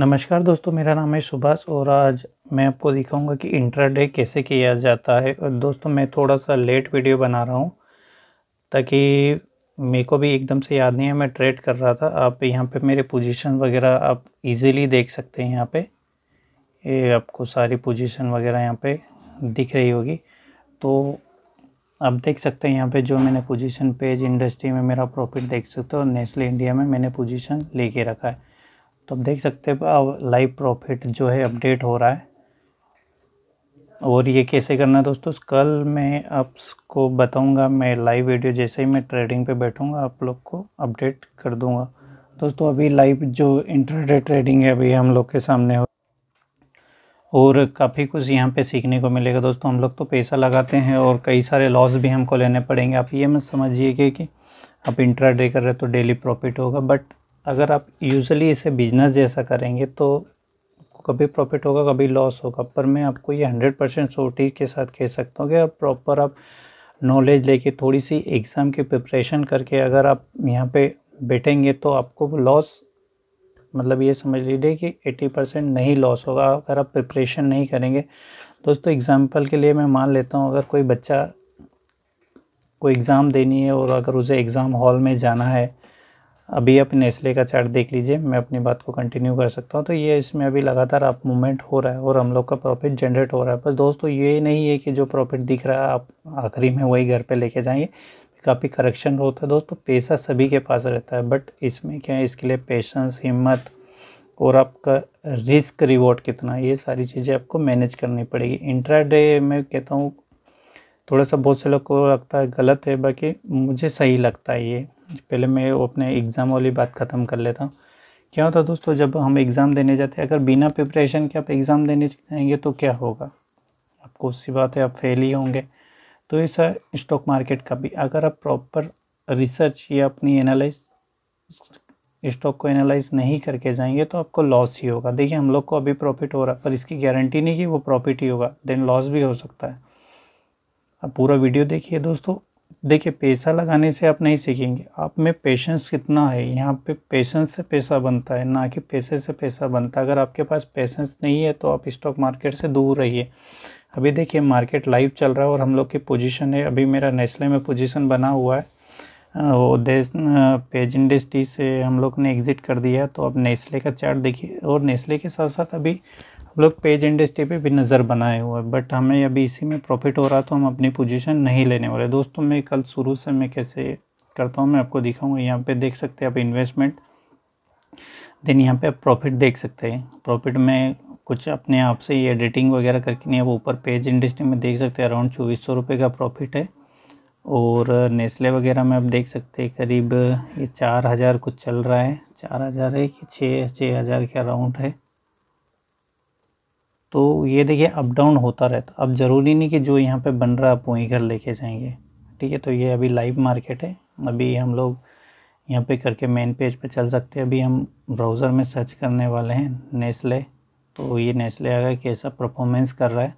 नमस्कार दोस्तों मेरा नाम है सुभाष और आज मैं आपको दिखाऊंगा कि इंट्राडे कैसे किया जाता है और दोस्तों मैं थोड़ा सा लेट वीडियो बना रहा हूं ताकि मेरे को भी एकदम से याद नहीं है मैं ट्रेड कर रहा था आप यहां पे मेरे पोजीशन वगैरह आप इजीली देख सकते हैं यहाँ पे ये आपको सारी पोजीशन वगैरह यहाँ पर दिख रही होगी तो आप देख सकते हैं यहाँ पर जो मैंने पोजिशन पेज इंडस्ट्री में मेरा प्रॉफिट देख सकते हो नेस्ले इंडिया में मैंने पोजिशन ले रखा है तो आप देख सकते हैं अब लाइव प्रॉफिट जो है अपडेट हो रहा है और ये कैसे करना है दोस्तों कल मैं आपको बताऊंगा मैं लाइव वीडियो जैसे ही मैं ट्रेडिंग पे बैठूंगा आप लोग को अपडेट कर दूंगा दोस्तों अभी लाइव जो इंटरडे ट्रेडिंग है अभी हम लोग के सामने हो और काफ़ी कुछ यहाँ पे सीखने को मिलेगा दोस्तों हम लोग तो पैसा लगाते हैं और कई सारे लॉस भी हमको लेने पड़ेंगे आप ये मत समझिए कि, आप इंट्रा कर रहे हो तो डेली प्रॉफिट होगा बट अगर आप यूजली इसे बिजनेस जैसा करेंगे तो कभी प्रॉफिट होगा कभी लॉस होगा पर मैं आपको ये हंड्रेड परसेंट सोटी के साथ कह सकता हूँ कि आप प्रॉपर आप नॉलेज लेके थोड़ी सी एग्ज़ाम की प्रिपरेशन करके अगर आप यहाँ पे बैठेंगे तो आपको लॉस मतलब ये समझ लीजिए कि एट्टी परसेंट नहीं लॉस होगा अगर आप प्रिपरेशन नहीं करेंगे दोस्तों एग्ज़ाम्पल के लिए मैं मान लेता हूँ अगर कोई बच्चा कोई एग्ज़ाम देनी है और अगर उसे एग्ज़ाम हॉल में जाना है अभी आप नेस्ले का चार्ट देख लीजिए मैं अपनी बात को कंटिन्यू कर सकता हूँ तो ये इसमें अभी लगातार आप मूवमेंट हो रहा है और हम लोग का प्रॉफिट जनरेट हो रहा है बस दोस्तों ये नहीं है कि जो प्रॉफिट दिख रहा है आप आखिरी में वही घर पे लेके जाएंगे काफ़ी करेक्शन होता है दोस्तों पैसा सभी के पास रहता है बट इसमें क्या है इसके लिए पेशेंस हिम्मत और आपका रिस्क रिवॉर्ड कितना ये सारी चीज़ें आपको मैनेज करनी पड़ेगी इंट्राडे मैं कहता हूँ थोड़ा सा बहुत से लोग को लगता है गलत है बाकी मुझे सही लगता है ये पहले मैं अपने एग्ज़ाम वाली बात ख़त्म कर लेता हूँ क्या होता दोस्तों जब हम एग्ज़ाम देने जाते हैं अगर बिना प्रिपरेशन के आप एग्ज़ाम देने जाएंगे तो क्या होगा आपको उसी बात है आप फेल ही होंगे तो ऐसा स्टॉक मार्केट का भी अगर आप प्रॉपर रिसर्च या अपनी एनालाइज स्टॉक को एनालाइज नहीं करके जाएंगे तो आपको लॉस ही होगा देखिए हम लोग को अभी प्रॉफिट हो रहा है पर इसकी गारंटी नहीं कि वो प्रॉफिट ही होगा देन लॉस भी हो सकता है आप पूरा वीडियो देखिए दोस्तों देखिए पैसा लगाने से आप नहीं सीखेंगे आप में पेशेंस कितना है यहाँ पे पेशेंस से पैसा बनता है ना कि पैसे से पैसा बनता है अगर आपके पास पेशेंस नहीं है तो आप स्टॉक मार्केट से दूर रहिए अभी देखिए मार्केट लाइव चल रहा है और हम लोग की पोजीशन है अभी मेरा नेस्ले में पोजीशन बना हुआ है वो देश पेज इंडस्ट्री से हम लोग ने एग्ज़िट कर दिया तो अब नेस्ले का चार्ट देखिए और नेस्ले के साथ साथ अभी लोग पेज इंडस्ट्री पे भी नज़र बनाए हुए बट हमें अभी इसी में प्रॉफिट हो रहा तो हम अपनी पोजीशन नहीं लेने वाले दोस्तों मैं कल शुरू से मैं कैसे करता हूँ मैं आपको दिखाऊंगा यहाँ पे देख सकते हैं आप इन्वेस्टमेंट देन यहाँ पे आप प्रॉफिट देख सकते हैं प्रॉफिट में कुछ अपने आप से एडिटिंग वगैरह करके नहीं आप ऊपर पेज इंडस्ट्री में देख सकते हैं अराउंड चौबीस सौ का प्रॉफिट है और नेस्ले वगैरह में आप देख सकते हैं करीब ये चार हज़ार कुछ चल रहा है चार हज़ार है कि छः छः हज़ार के अराउंड है तो ये देखिए अप डाउन होता रहता अब ज़रूरी नहीं कि जो यहाँ पे बन रहा है आप वहीं घर लेके जाएंगे ठीक है तो ये अभी लाइव मार्केट है अभी हम लोग यहाँ पे करके मेन पेज पे चल सकते हैं अभी हम ब्राउज़र में सर्च करने वाले हैं नेस्ले तो ये नेस्ले गया कैसा परफॉर्मेंस कर रहा है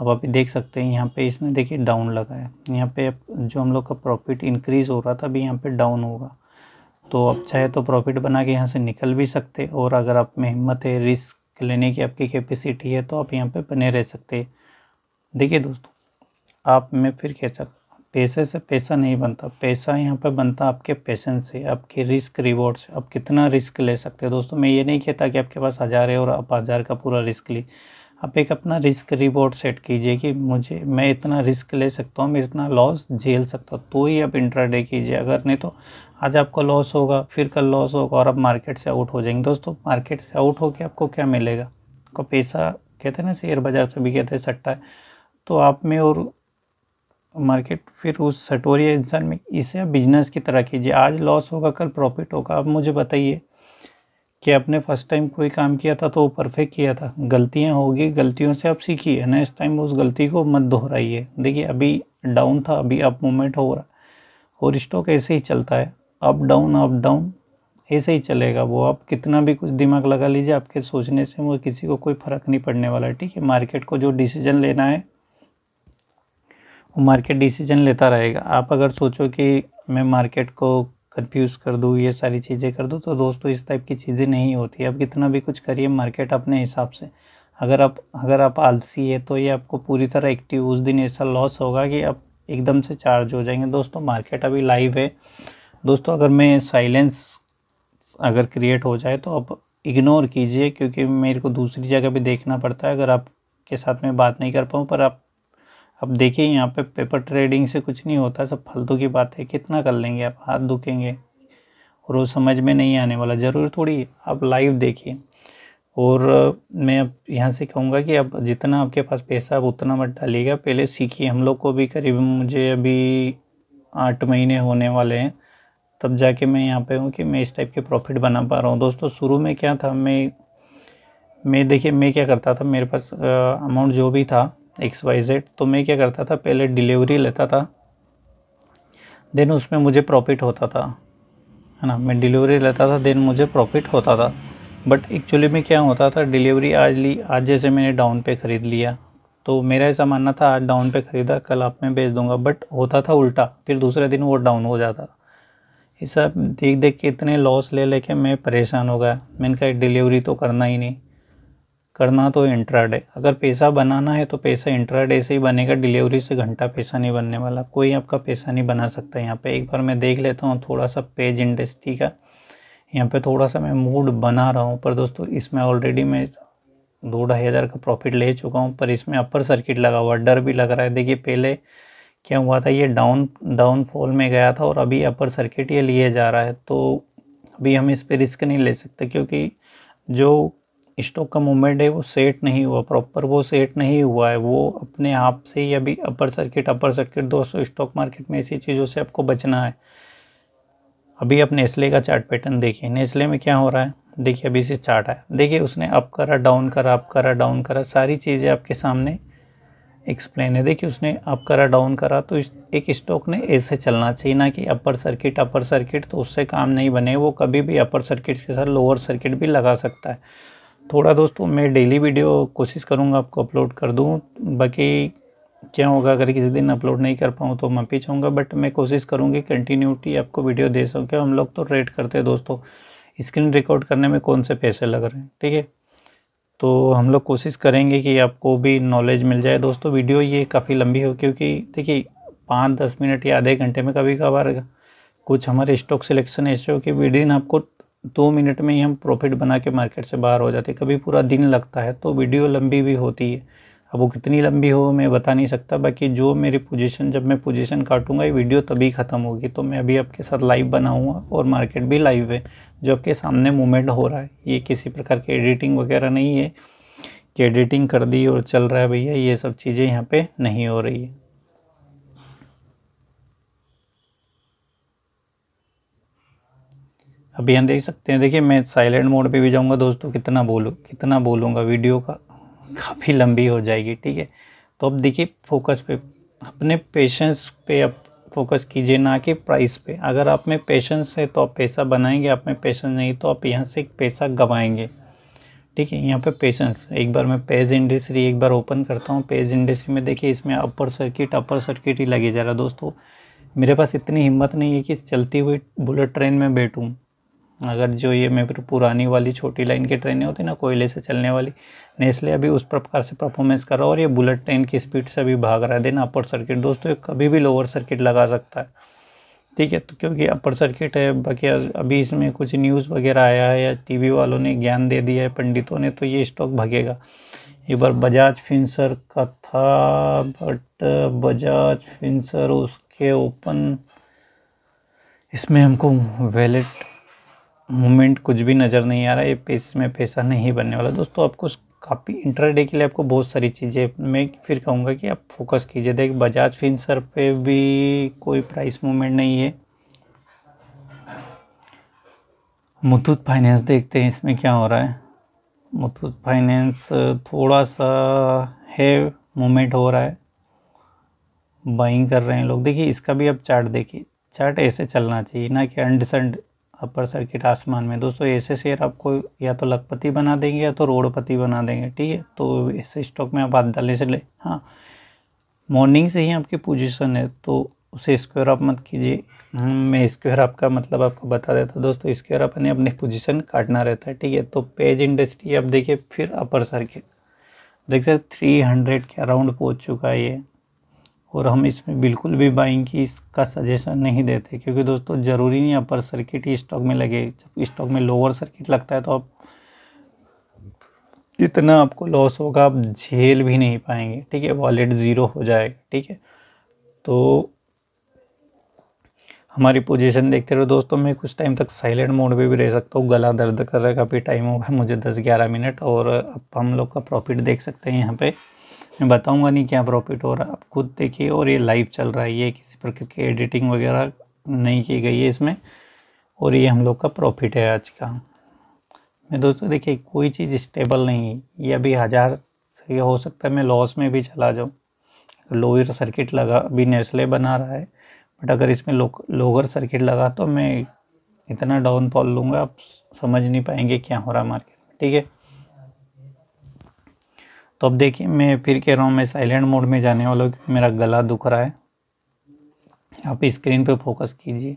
अब आप देख सकते हैं यहाँ पर इसने देखिए डाउन लगाया यहाँ पर जो हम लोग का प्रॉफिट इंक्रीज़ हो रहा था अभी यहाँ पर डाउन होगा तो अब चाहे तो प्रॉफिट बना के यहाँ से निकल भी सकते और अगर आप में हिम्मत है रिस्क लेने की आपकी कैपेसिटी है तो आप यहाँ पे बने रह सकते हैं देखिए दोस्तों आप में फिर कह सकता पैसे से पैसा नहीं बनता पैसा यहाँ पे बनता आपके पैसन से आपके रिस्क रिवॉर्ड से आप कितना रिस्क ले सकते हैं दोस्तों मैं ये नहीं कहता कि आपके पास हज़ार है और आप हज़ार का पूरा रिस्क ली आप एक अपना रिस्क रिवॉर्ड सेट कीजिए कि मुझे मैं इतना रिस्क ले सकता हूँ मैं इतना लॉस झेल सकता हूँ तो ही आप इंट्राडे कीजिए अगर नहीं तो आज आपका लॉस होगा फिर कल लॉस होगा और अब मार्केट से आउट हो जाएंगे दोस्तों मार्केट से आउट होकर आपको क्या मिलेगा आपको पैसा कहते हैं ना शेयर बाज़ार से भी कहते हैं सट्टा है तो आप में और मार्केट फिर उस सटोरिया इंसान में इसे आप बिजनेस की तरह कीजिए आज लॉस होगा कल प्रॉफिट होगा आप मुझे बताइए कि आपने फर्स्ट टाइम कोई काम किया था तो वो परफेक्ट किया था गलतियां होगी गलतियों से आप सीखिए नेक्स्ट टाइम उस गलती को मत दोहराइए देखिए अभी डाउन था अभी अप मूवमेंट हो रहा और स्टॉक ऐसे ही चलता है अप डाउन अप डाउन ऐसे ही चलेगा वो आप कितना भी कुछ दिमाग लगा लीजिए आपके सोचने से वो किसी को कोई फ़र्क नहीं पड़ने वाला ठीक है मार्केट को जो डिसीजन लेना है वो मार्केट डिसीजन लेता रहेगा आप अगर सोचो कि मैं मार्केट को कंफ्यूज कर दूँ ये सारी चीज़ें कर दूँ तो दोस्तों इस टाइप की चीज़ें नहीं होती आप कितना भी कुछ करिए मार्केट अपने हिसाब से अगर आप अगर आप आलसी है तो ये आपको पूरी तरह एक्टिव उस दिन ऐसा लॉस होगा कि आप एकदम से चार्ज हो जाएंगे दोस्तों मार्केट अभी लाइव है दोस्तों अगर मैं साइलेंस अगर क्रिएट हो जाए तो आप इग्नोर कीजिए क्योंकि मेरे को दूसरी जगह भी देखना पड़ता है अगर आपके साथ में बात नहीं कर पाऊँ पर आप अब देखिए यहाँ पे पेपर ट्रेडिंग से कुछ नहीं होता सब फालतू की बात है कितना कर लेंगे आप हाथ दुखेंगे और वो समझ में नहीं आने वाला ज़रूर थोड़ी आप लाइव देखिए और मैं अब यहाँ से कहूँगा कि अब जितना आपके पास पैसा आप उतना मत डालिएगा पहले सीखिए हम लोग को भी करीब मुझे अभी आठ महीने होने वाले हैं तब जाके मैं यहाँ पे हूँ कि मैं इस टाइप के प्रॉफिट बना पा रहा हूँ दोस्तों शुरू में क्या था मैं मैं देखिए मैं क्या करता था मेरे पास अमाउंट जो भी था एक्स वाई जेड तो मैं क्या करता था पहले डिलीवरी लेता था देन उसमें मुझे प्रॉफिट होता था है ना मैं डिलीवरी लेता था देन मुझे प्रॉफिट होता था बट एक्चुअली में क्या होता था डिलीवरी आज ली आज जैसे मैंने डाउन पे ख़रीद लिया तो मेरा ऐसा मानना था आज डाउन पे ख़रीदा कल आप में बेच दूंगा बट होता था उल्टा फिर दूसरे दिन वो डाउन हो जाता ये सब देख देख के इतने लॉस ले लेके मैं परेशान हो गया मैंने कहा डिलीवरी तो करना ही नहीं करना तो इंट्राडे अगर पैसा बनाना है तो पैसा इंट्राडे से ही बनेगा डिलीवरी से घंटा पैसा नहीं बनने वाला कोई आपका पैसा नहीं बना सकता यहाँ पे एक बार मैं देख लेता हूँ थोड़ा सा पेज इंडस्ट्री का यहाँ पे थोड़ा सा मैं मूड बना रहा हूँ पर दोस्तों इसमें ऑलरेडी मैं दो ढाई हज़ार का प्रॉफिट ले चुका हूँ पर इसमें अपर सर्किट लगा हुआ डर भी लग रहा है देखिए पहले क्या हुआ था ये डाउन डाउनफॉल में गया था और अभी अपर सर्किट ये लिए जा रहा है तो अभी हम इस पर रिस्क नहीं ले सकते क्योंकि जो स्टॉक का मूवमेंट है वो सेट नहीं हुआ प्रॉपर वो सेट नहीं हुआ है वो अपने आप से ही अभी अपर सर्किट अपर सर्किट दोस्तों स्टॉक मार्केट में इसी चीज़ों से आपको बचना है अभी आप नेस्ले का चार्ट पैटर्न देखिए नेस्ले में क्या हो रहा है देखिए अभी से चार्ट है देखिए उसने अप करा डाउन करा अप करा डाउन करा सारी चीज़ें आपके सामने एक्सप्लेन है देखिए उसने अप करा डाउन करा तो एक स्टॉक ने ऐसे चलना चाहिए ना कि अपर सर्किट अपर सर्किट तो उससे काम नहीं बने वो कभी भी अपर सर्किट के साथ लोअर सर्किट भी लगा सकता है थोड़ा दोस्तों मैं डेली वीडियो कोशिश करूँगा आपको अपलोड कर दूँ बाकी क्या होगा अगर किसी दिन अपलोड नहीं कर पाऊँ तो माफी चाहूँगा बट मैं कोशिश करूँगी कंटिन्यूटी आपको वीडियो दे सकूँ हम लोग तो रेट करते हैं दोस्तों स्क्रीन रिकॉर्ड करने में कौन से पैसे लग रहे हैं ठीक है तो हम लोग कोशिश करेंगे कि आपको भी नॉलेज मिल जाए दोस्तों वीडियो ये काफ़ी लंबी हो क्योंकि देखिए पाँच दस मिनट या आधे घंटे में कभी कभार कुछ हमारे स्टॉक सिलेक्शन ऐसे हो कि विदिन आपको दो मिनट में ही हम प्रॉफिट बना के मार्केट से बाहर हो जाते कभी पूरा दिन लगता है तो वीडियो लंबी भी होती है अब वो कितनी लंबी हो मैं बता नहीं सकता बाकी जो मेरी पोजीशन जब मैं पोजीशन काटूंगा ये वीडियो तभी ख़त्म होगी तो मैं अभी आपके साथ लाइव बनाऊंगा और मार्केट भी लाइव है जो आपके सामने मूवमेंट हो रहा है ये किसी प्रकार की एडिटिंग वगैरह नहीं है कि एडिटिंग कर दी और चल रहा है भैया ये सब चीज़ें यहाँ पर नहीं हो रही है अभी हम देख सकते हैं देखिए मैं साइलेंट मोड पे भी जाऊंगा दोस्तों कितना बोलूँ कितना बोलूँगा वीडियो का काफ़ी लंबी हो जाएगी ठीक है तो अब देखिए फोकस पे अपने पेशेंस पे आप फोकस कीजिए ना कि प्राइस पे अगर आप में पेशेंस है तो आप पैसा बनाएंगे आप में पेशेंस नहीं तो आप यहाँ से पैसा गंवाएंगे ठीक है यहाँ पे पेशेंस एक बार मैं पेज इंडस्ट्री एक बार ओपन करता हूँ पेज इंडस्ट्री में देखिए इसमें अपर सर्किट अपर सर्किट ही लगे जा रहा दोस्तों मेरे पास इतनी हिम्मत नहीं है कि चलती हुई बुलेट ट्रेन में बैठूँ अगर जो ये मेरे पुरानी वाली छोटी लाइन की ट्रेनें होती ना कोयले से चलने वाली नेस्ले अभी उस प्रकार से परफॉर्मेंस कर रहा है और ये बुलेट ट्रेन की स्पीड से अभी भाग रहा है देन अपर सर्किट दोस्तों ये कभी भी लोअर सर्किट लगा सकता है ठीक है तो क्योंकि अपर सर्किट है बाकी अभी इसमें कुछ न्यूज़ वगैरह आया है या टी वालों ने ज्ञान दे दिया है पंडितों ने तो ये स्टॉक भागेगा एक बार बजाज फिंसर का था बट बजाज फिंसर उसके ओपन इसमें हमको वैलेट मूवमेंट कुछ भी नज़र नहीं आ रहा है पेस में पैसा नहीं बनने वाला दोस्तों आपको काफ़ी इंटरडे के लिए आपको बहुत सारी चीज़ें मैं फिर कहूँगा कि आप फोकस कीजिए देख बजाज फिंसर पे भी कोई प्राइस मूवमेंट नहीं है मुथूत फाइनेंस देखते हैं इसमें क्या हो रहा है मुथूत फाइनेंस थोड़ा सा है मूवमेंट हो रहा है बाइंग कर रहे हैं लोग देखिए इसका भी आप चार्ट देखिए चार्ट ऐसे चलना चाहिए ना कि अंडसंड अपर सर्किट आसमान में दोस्तों ऐसे शेयर आपको या तो लखपति बना देंगे या तो रोडपति बना देंगे ठीक है तो ऐसे स्टॉक में आप हाथ डालने से ले हाँ मॉर्निंग से ही आपकी पोजीशन है तो उसे स्क्वायर अप मत कीजिए हम्म, मैं स्क्वायर अप का मतलब आपको बता देता दोस्तों स्क्वायर अप ने अपनी पोजिशन काटना रहता है ठीक है तो पेज इंडस्ट्री आप देखिए फिर अपर सर्किट देख सकते थ्री हंड्रेड के अराउंड पहुँच चुका है ये और हम इसमें बिल्कुल भी बाइंग की इसका सजेशन नहीं देते क्योंकि दोस्तों ज़रूरी नहीं अपर सर्किट ही स्टॉक में लगे जब स्टॉक में लोअर सर्किट लगता है तो आप इतना आपको लॉस होगा आप झेल भी नहीं पाएंगे ठीक है वॉलेट ज़ीरो हो जाएगा ठीक है तो हमारी पोजीशन देखते रहो दोस्तों मैं कुछ टाइम तक साइलेंट मोड पे भी रह सकता हूँ गला दर्द कर रहा है काफ़ी टाइम होगा मुझे दस ग्यारह मिनट और अब हम लोग का प्रॉफिट देख सकते हैं यहाँ पर मैं बताऊंगा नहीं क्या प्रॉफिट हो रहा है आप खुद देखिए और ये लाइव चल रहा है ये किसी प्रकार की एडिटिंग वगैरह नहीं की गई है इसमें और ये हम लोग का प्रॉफिट है आज का मैं दोस्तों देखिए कोई चीज़ स्टेबल नहीं है ये अभी हज़ार से हो सकता है मैं लॉस में भी चला जाऊँ लोअर सर्किट लगा अभी नेस्ले बना रहा है बट अगर इसमें लो, लोअर सर्किट लगा तो मैं इतना डाउनफॉल लूँगा आप समझ नहीं पाएंगे क्या हो रहा है मार्केट में ठीक है तो अब देखिए मैं फिर कह रहा हूँ मैं साइलेंट मोड में जाने वाला हूँ मेरा गला दुख रहा है आप स्क्रीन पे फोकस कीजिए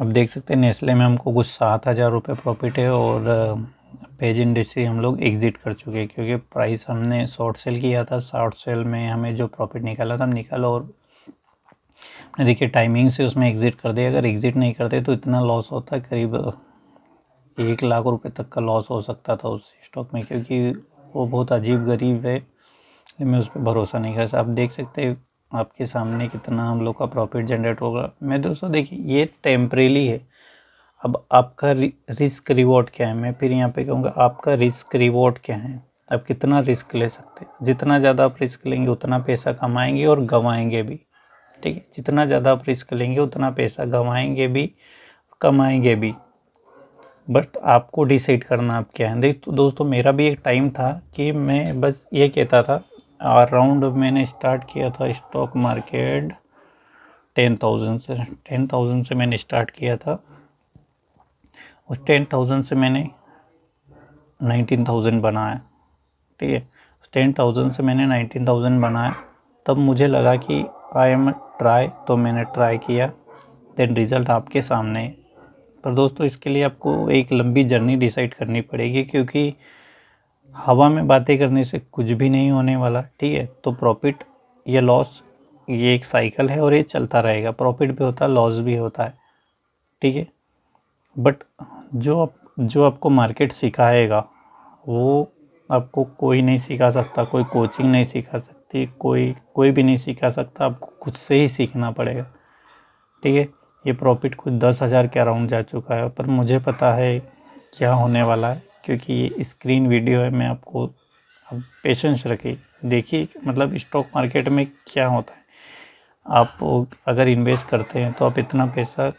अब देख सकते हैं नेस्ले में हमको कुछ सात हज़ार रुपये प्रॉफिट है और पेज इंडस्ट्री हम लोग एग्ज़िट कर चुके हैं क्योंकि प्राइस हमने शॉर्ट सेल किया था शॉर्ट सेल में हमें जो प्रॉफिट निकाला था हम निकाला और देखिए टाइमिंग से उसमें एग्ज़िट कर दिया अगर एग्ज़िट नहीं करते तो इतना लॉस होता करीब एक लाख रुपए तक का लॉस हो सकता था उस स्टॉक में क्योंकि वो बहुत अजीब गरीब है मैं उस पर भरोसा नहीं कर आप देख सकते आपके सामने कितना हम लोग का प्रॉफिट जनरेट होगा मैं दोस्तों देखिए ये टेम्परेली है अब आपका रिस्क रिवॉर्ड क्या है मैं फिर यहाँ पे कहूँगा आपका रिस्क रिवॉर्ड क्या है आप कितना रिस्क ले सकते हैं जितना ज़्यादा आप रिस्क लेंगे उतना पैसा कमाएंगे और गंवाएंगे भी ठीक है जितना ज़्यादा आप रिस्क लेंगे उतना पैसा गंवाएंगे भी कमाएंगे भी बट आपको डिसाइड करना आप क्या है देखो दोस्तों मेरा भी एक टाइम था कि मैं बस ये कहता था अराउंड मैंने स्टार्ट किया था स्टॉक मार्केट टेन थाउजेंड से टेन थाउजेंड से मैंने स्टार्ट किया था उस टेन थाउजेंड से मैंने नाइनटीन थाउजेंड बनाया ठीक है उस टेन थाउजेंड से मैंने नाइनटीन थाउजेंड बनाया तब मुझे लगा कि आई एम ट्राई तो मैंने ट्राई किया देन रिज़ल्ट आपके सामने है पर दोस्तों इसके लिए आपको एक लंबी जर्नी डिसाइड करनी पड़ेगी क्योंकि हवा में बातें करने से कुछ भी नहीं होने वाला ठीक है तो प्रॉफिट या लॉस ये एक साइकिल है और ये चलता रहेगा प्रॉफिट भी होता है लॉस भी होता है ठीक है बट जो आप जो आपको मार्केट सिखाएगा वो आपको कोई नहीं सिखा सकता कोई कोचिंग नहीं सिखा सकती कोई कोई भी नहीं सिखा सकता आपको खुद से ही सीखना पड़ेगा ठीक है ये प्रॉफिट कुछ दस हज़ार के अराउंड जा चुका है पर मुझे पता है क्या होने वाला है क्योंकि ये स्क्रीन वीडियो है मैं आपको आप पेशेंस रखिए देखिए मतलब स्टॉक मार्केट में क्या होता है आप अगर इन्वेस्ट करते हैं तो आप इतना पैसा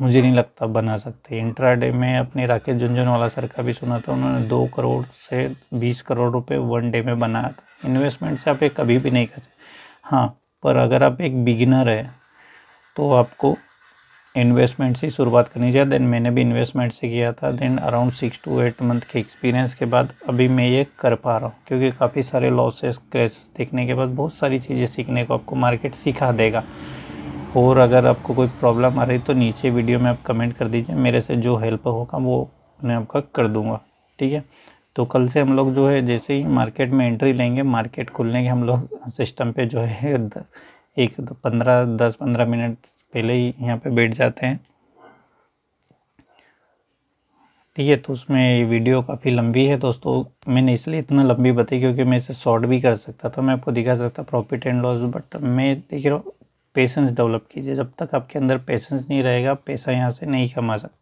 मुझे नहीं लगता बना सकते इंट्राडे में अपने राकेश झुंझुनवाला सर का भी सुना था उन्होंने दो करोड़ से बीस करोड़ रुपए वन डे में बनाया था इन्वेस्टमेंट से आप एक कभी भी नहीं कर सकते हाँ पर अगर आप एक बिगिनर है तो आपको इन्वेस्टमेंट से शुरुआत करनी चाहिए देन मैंने भी इन्वेस्टमेंट से किया था then around six to eight month के एक्सपीरियंस के बाद अभी मैं ये कर पा रहा हूँ क्योंकि काफ़ी सारे लॉसेस क्रेस देखने के बाद बहुत सारी चीज़ें सीखने को आपको मार्केट सिखा देगा और अगर आपको कोई प्रॉब्लम आ रही तो नीचे वीडियो में आप कमेंट कर दीजिए मेरे से जो हेल्प होगा वो मैं आपका कर दूँगा ठीक है तो कल से हम लोग जो है जैसे ही मार्केट में एंट्री लेंगे मार्केट खुलने के हम लोग सिस्टम पे जो है एक पंद्रह दस पंद्रह मिनट पहले ही यहाँ पे बैठ जाते हैं ठीक है तो उसमें ये वीडियो काफ़ी लंबी है दोस्तों मैंने इसलिए इतना लंबी बताई क्योंकि मैं इसे शॉर्ट भी कर सकता था मैं आपको दिखा सकता प्रॉफिट एंड लॉस बट मैं देख रहा हूँ पेशेंस डेवलप कीजिए जब तक आपके अंदर पेशेंस नहीं रहेगा पैसा यहाँ से नहीं कमा सकते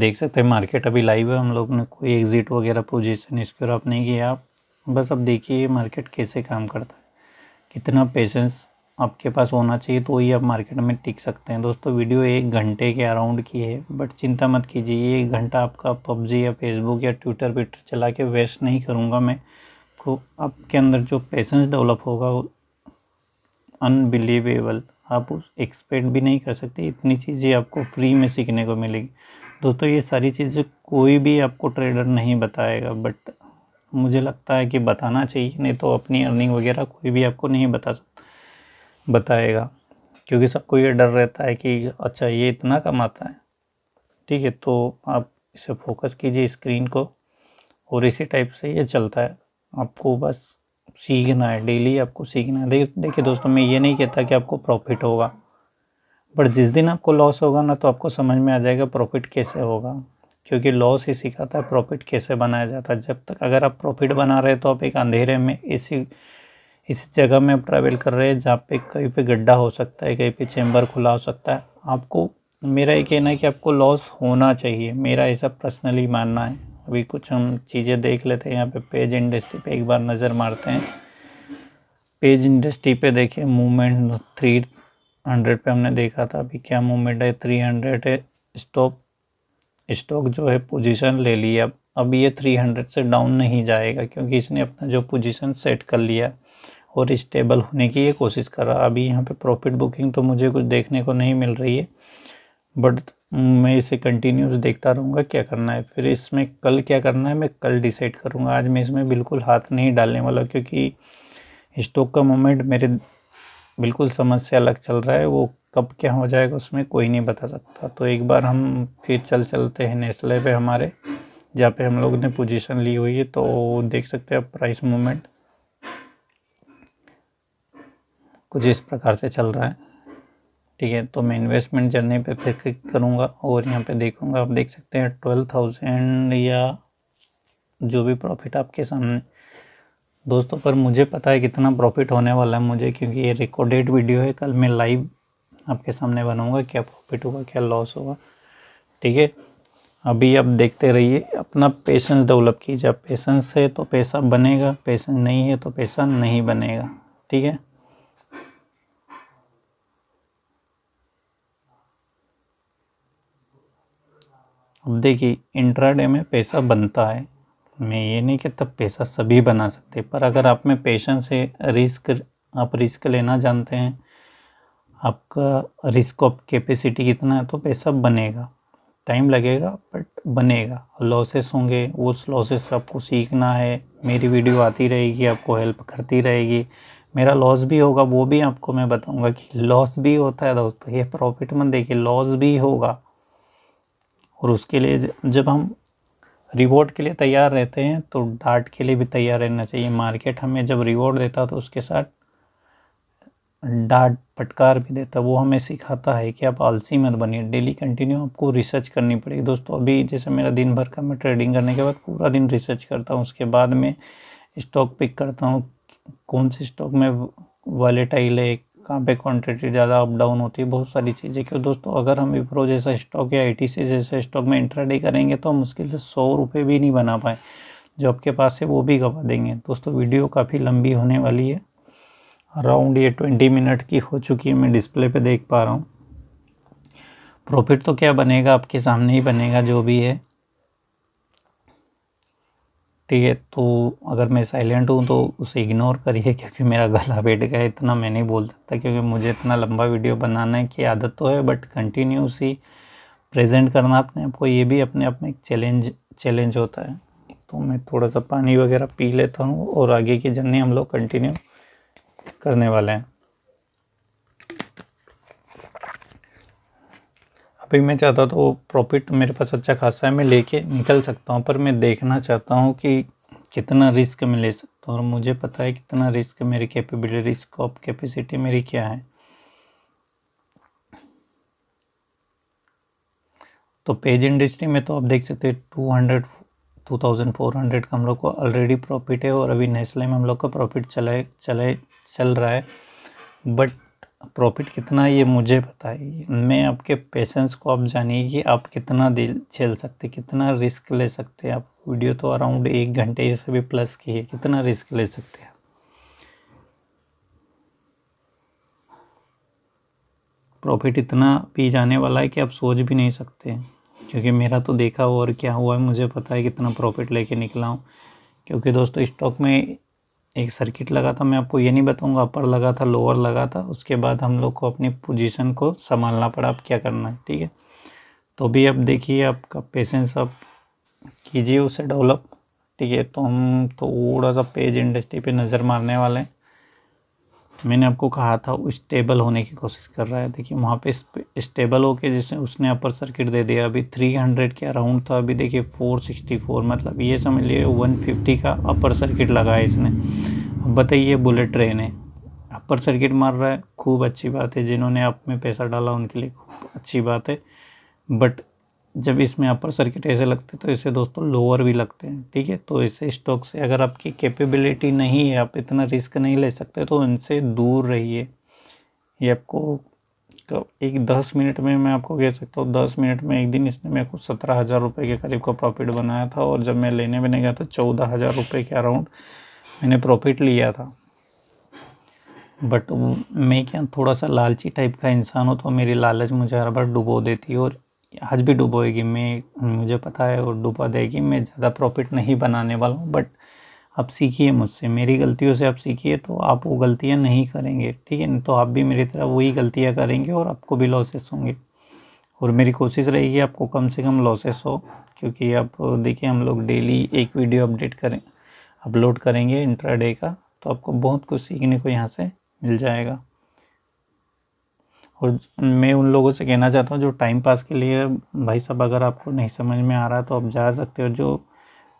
देख सकते हैं मार्केट अभी लाइव है हम लोग ने कोई एग्जिट वगैरह पोजीशन इसके आप नहीं किया बस अब देखिए मार्केट कैसे काम करता है कितना पेशेंस आपके पास होना चाहिए तो ही आप मार्केट में टिक सकते हैं दोस्तों वीडियो एक घंटे के अराउंड की है बट चिंता मत कीजिए ये एक घंटा आपका पबजी या फेसबुक या ट्विटर विटर चला के वेस्ट नहीं करूँगा मैं आपको तो आपके अंदर जो पेशेंस डेवलप होगा वो अनबिलीवेबल आप उस एक्सपेक्ट भी नहीं कर सकते इतनी चीज़ें आपको फ्री में सीखने को मिलेगी दोस्तों ये सारी चीज़ें कोई भी आपको ट्रेडर नहीं बताएगा बट मुझे लगता है कि बताना चाहिए नहीं तो अपनी अर्निंग वगैरह कोई भी आपको नहीं बता सकता बताएगा क्योंकि सबको ये डर रहता है कि अच्छा ये इतना कमाता है ठीक है तो आप इसे फोकस कीजिए स्क्रीन को और इसी टाइप से ये चलता है आपको बस सीखना है डेली आपको सीखना है देखिए देखिए दोस्तों मैं ये नहीं कहता कि आपको प्रॉफिट होगा बट जिस दिन आपको लॉस होगा ना तो आपको समझ में आ जाएगा प्रॉफिट कैसे होगा क्योंकि लॉस ही सिखाता है प्रॉफिट कैसे बनाया जाता है जब तक अगर आप प्रॉफिट बना रहे तो आप एक अंधेरे में इसी इस जगह में आप ट्रैवल कर रहे हैं जहाँ पे कहीं पे गड्ढा हो सकता है कहीं पे चैम्बर खुला हो सकता है आपको मेरा ये कहना है कि आपको लॉस होना चाहिए मेरा ऐसा पर्सनली मानना है अभी कुछ हम चीज़ें देख लेते हैं यहाँ पे पेज इंडस्ट्री पे एक बार नज़र मारते हैं पेज इंडस्ट्री पे देखिए मूवमेंट थ्री हंड्रेड पे हमने देखा था अभी क्या मूवमेंट है थ्री हंड्रेड है स्टॉक स्टॉक जो है पोजीशन ले लिया अब अब ये थ्री हंड्रेड से डाउन नहीं जाएगा क्योंकि इसने अपना जो पोजीशन सेट कर लिया और स्टेबल होने की ये कोशिश कर रहा अभी यहाँ पे प्रॉफिट बुकिंग तो मुझे कुछ देखने को नहीं मिल रही है बट मैं इसे कंटिन्यूस देखता रहूँगा क्या करना है फिर इसमें कल क्या करना है मैं कल डिसाइड करूँगा आज मैं इसमें बिल्कुल हाथ नहीं डालने वाला क्योंकि स्टॉक का मोमेंट मेरे बिल्कुल समझ से अलग चल रहा है वो कब क्या हो जाएगा उसमें कोई नहीं बता सकता तो एक बार हम फिर चल चलते हैं नेस्ले पे हमारे जहाँ पे हम लोग ने पोजीशन ली हुई है तो देख सकते हैं प्राइस मूवमेंट कुछ इस प्रकार से चल रहा है ठीक है तो मैं इन्वेस्टमेंट जर्नी पे फिर क्लिक करूँगा और यहाँ पे देखूँगा आप देख सकते हैं ट्वेल्व थाउजेंड या जो भी प्रॉफिट आपके सामने दोस्तों पर मुझे पता है कितना प्रॉफिट होने वाला है मुझे क्योंकि ये रिकॉर्डेड वीडियो है कल मैं लाइव आपके सामने बनाऊँगा क्या प्रॉफिट होगा क्या लॉस होगा ठीक है अभी आप देखते रहिए अपना पेशेंस डेवलप कीजिए पेशेंस है तो पैसा बनेगा पेशेंस नहीं है तो पैसा नहीं बनेगा ठीक है अब देखिए इंट्राडे में पैसा बनता है मैं ये नहीं कि तब पैसा सभी बना सकते पर अगर आप में पेशेंस से रिस्क आप रिस्क लेना जानते हैं आपका रिस्क ऑफ कैपेसिटी कितना है तो पैसा बनेगा टाइम लगेगा बट बनेगा लॉसेस होंगे उस लॉसेस आपको सीखना है मेरी वीडियो आती रहेगी आपको हेल्प करती रहेगी मेरा लॉस भी होगा वो भी आपको मैं बताऊंगा कि लॉस भी होता है दोस्तों ये प्रॉफिट मत देखिए लॉस भी होगा और उसके लिए जब हम रिवॉर्ड के लिए तैयार रहते हैं तो डांट के लिए भी तैयार रहना चाहिए मार्केट हमें जब रिवॉर्ड देता है तो उसके साथ डांट फटकार भी देता है वो हमें सिखाता है कि आप आलसी मत बनिए डेली कंटिन्यू आपको रिसर्च करनी पड़ेगी दोस्तों अभी जैसे मेरा दिन भर का मैं ट्रेडिंग करने के बाद पूरा दिन रिसर्च करता हूँ उसके बाद में स्टॉक पिक करता हूँ कौन से स्टॉक में वॉलेटाइल है कहाँ पे क्वांटिटी ज़्यादा अप डाउन होती है बहुत सारी चीज़ें क्यों दोस्तों अगर हम विप्रो जैसा स्टॉक या आई जैसे स्टॉक में इंट्राडे करेंगे तो हम मुश्किल से सौ रुपये भी नहीं बना पाए जो आपके पास है वो भी गवा देंगे दोस्तों वीडियो काफ़ी लंबी होने वाली है अराउंड ये ट्वेंटी मिनट की हो चुकी है मैं डिस्प्ले पर देख पा रहा हूँ प्रॉफिट तो क्या बनेगा आपके सामने ही बनेगा जो भी है ठीक है तो अगर मैं साइलेंट हूँ तो उसे इग्नोर करिए क्योंकि मेरा गला बैठ गया इतना मैं नहीं बोल सकता क्योंकि मुझे इतना लंबा वीडियो बनाना की आदत तो है बट कंटिन्यूसली प्रेजेंट करना अपने आप को ये भी अपने आप में एक चैलेंज चैलेंज होता है तो मैं थोड़ा सा पानी वगैरह पी लेता हूँ और आगे की जर्नी हम लोग कंटिन्यू करने वाले हैं अभी मैं चाहता तो प्रॉफिट मेरे पास अच्छा खासा है मैं लेके निकल सकता हूँ पर मैं देखना चाहता हूँ कि कितना रिस्क मैं ले सकता हूँ और मुझे पता है कितना रिस्क मेरी कैपेबिलिटी रिस्क ऑफ कैपेसिटी मेरी क्या है तो पेज इंडस्ट्री में तो आप देख सकते हैं two hundred two thousand four hundred का हम लोग को ऑलरेडी प्रॉफिट है और अभी नेस्ले में हम लोग का प्रॉफिट चला है चला है चल रहा है बट प्रॉफिट कितना है ये मुझे बताइए मैं आपके पेशेंस को आप जानिए कि आप कितना दिल झेल सकते कितना रिस्क ले सकते हैं आप वीडियो तो अराउंड एक घंटे से भी प्लस की है कितना रिस्क ले सकते हैं प्रॉफिट इतना पी जाने वाला है कि आप सोच भी नहीं सकते क्योंकि मेरा तो देखा हुआ और क्या हुआ है मुझे पता है कितना प्रॉफिट लेके निकला हूँ क्योंकि दोस्तों स्टॉक में एक सर्किट लगा था मैं आपको ये नहीं बताऊंगा अपर लगा था लोअर लगा था उसके बाद हम लोग को अपनी पोजीशन को संभालना पड़ा अब क्या करना है ठीक है तो भी अब देखिए आपका पेशेंस आप कीजिए उसे डेवलप ठीक है तो हम थोड़ा सा पेज इंडस्ट्री पे नज़र मारने वाले हैं मैंने आपको कहा था वो स्टेबल होने की कोशिश कर रहा है देखिए वहाँ पे स्टेबल के जैसे उसने अपर सर्किट दे दिया अभी 300 के अराउंड था अभी देखिए 464 मतलब ये समझ लिए 150 का अपर सर्किट लगा है इसने अब बताइए बुलेट ट्रेन है अपर सर्किट मार रहा है खूब अच्छी बात है जिन्होंने आप में पैसा डाला उनके लिए खूब अच्छी बात है बट जब इसमें अपर सर्किट ऐसे लगते हैं तो इसे दोस्तों लोअर भी लगते हैं ठीक है तो इसे स्टॉक से अगर आपकी कैपेबिलिटी नहीं है आप इतना रिस्क नहीं ले सकते तो इनसे दूर रहिए ये आपको एक दस मिनट में मैं आपको कह सकता हूँ दस मिनट में एक दिन इसने मेरे को सत्रह हज़ार रुपये के करीब का प्रॉफिट बनाया था और जब मैं लेने में नहीं गया तो चौदह हज़ार रुपये के अराउंड मैंने प्रॉफिट लिया था बट मैं क्या थोड़ा सा लालची टाइप का इंसान हो तो मेरी लालच मुझे हर बार डुबो देती है और आज भी डूबोएगी मैं मुझे पता है और डुबा देगी मैं ज़्यादा प्रॉफिट नहीं बनाने वाला हूँ बट आप सीखिए मुझसे मेरी गलतियों से आप सीखिए तो आप वो गलतियाँ नहीं करेंगे ठीक है तो आप भी मेरी तरह वही गलतियाँ करेंगे और आपको भी लॉसेस होंगे और मेरी कोशिश रहेगी आपको कम से कम लॉसेस हो क्योंकि आप देखिए हम लोग डेली एक वीडियो अपडेट करें अपलोड करेंगे इंट्राडे का तो आपको बहुत कुछ सीखने को यहाँ से मिल जाएगा और मैं उन लोगों से कहना चाहता हूँ जो टाइम पास के लिए भाई साहब अगर आपको नहीं समझ में आ रहा तो आप जा सकते हो जो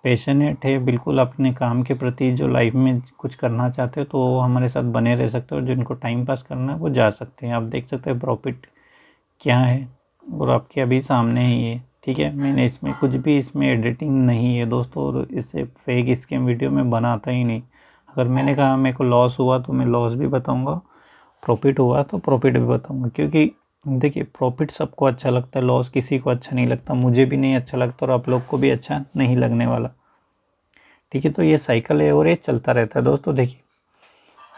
पैशनेट है बिल्कुल अपने काम के प्रति जो लाइफ में कुछ करना चाहते हो तो वो हमारे साथ बने रह सकते हो जिनको टाइम पास करना है वो जा सकते हैं आप देख सकते हैं प्रॉफिट क्या है और आपके अभी सामने ही है ठीक है मैंने इसमें कुछ भी इसमें एडिटिंग नहीं है दोस्तों और इससे फेक स्कैम वीडियो में बनाता ही नहीं अगर मैंने कहा मेरे को लॉस हुआ तो मैं लॉस भी बताऊँगा प्रॉफिट हुआ तो प्रॉफिट भी बताऊंगा क्योंकि देखिए प्रॉफिट सबको अच्छा लगता है लॉस किसी को अच्छा नहीं लगता मुझे भी नहीं अच्छा लगता और आप लोग को भी अच्छा नहीं लगने वाला ठीक है तो ये साइकिल है और ये चलता रहता है दोस्तों देखिए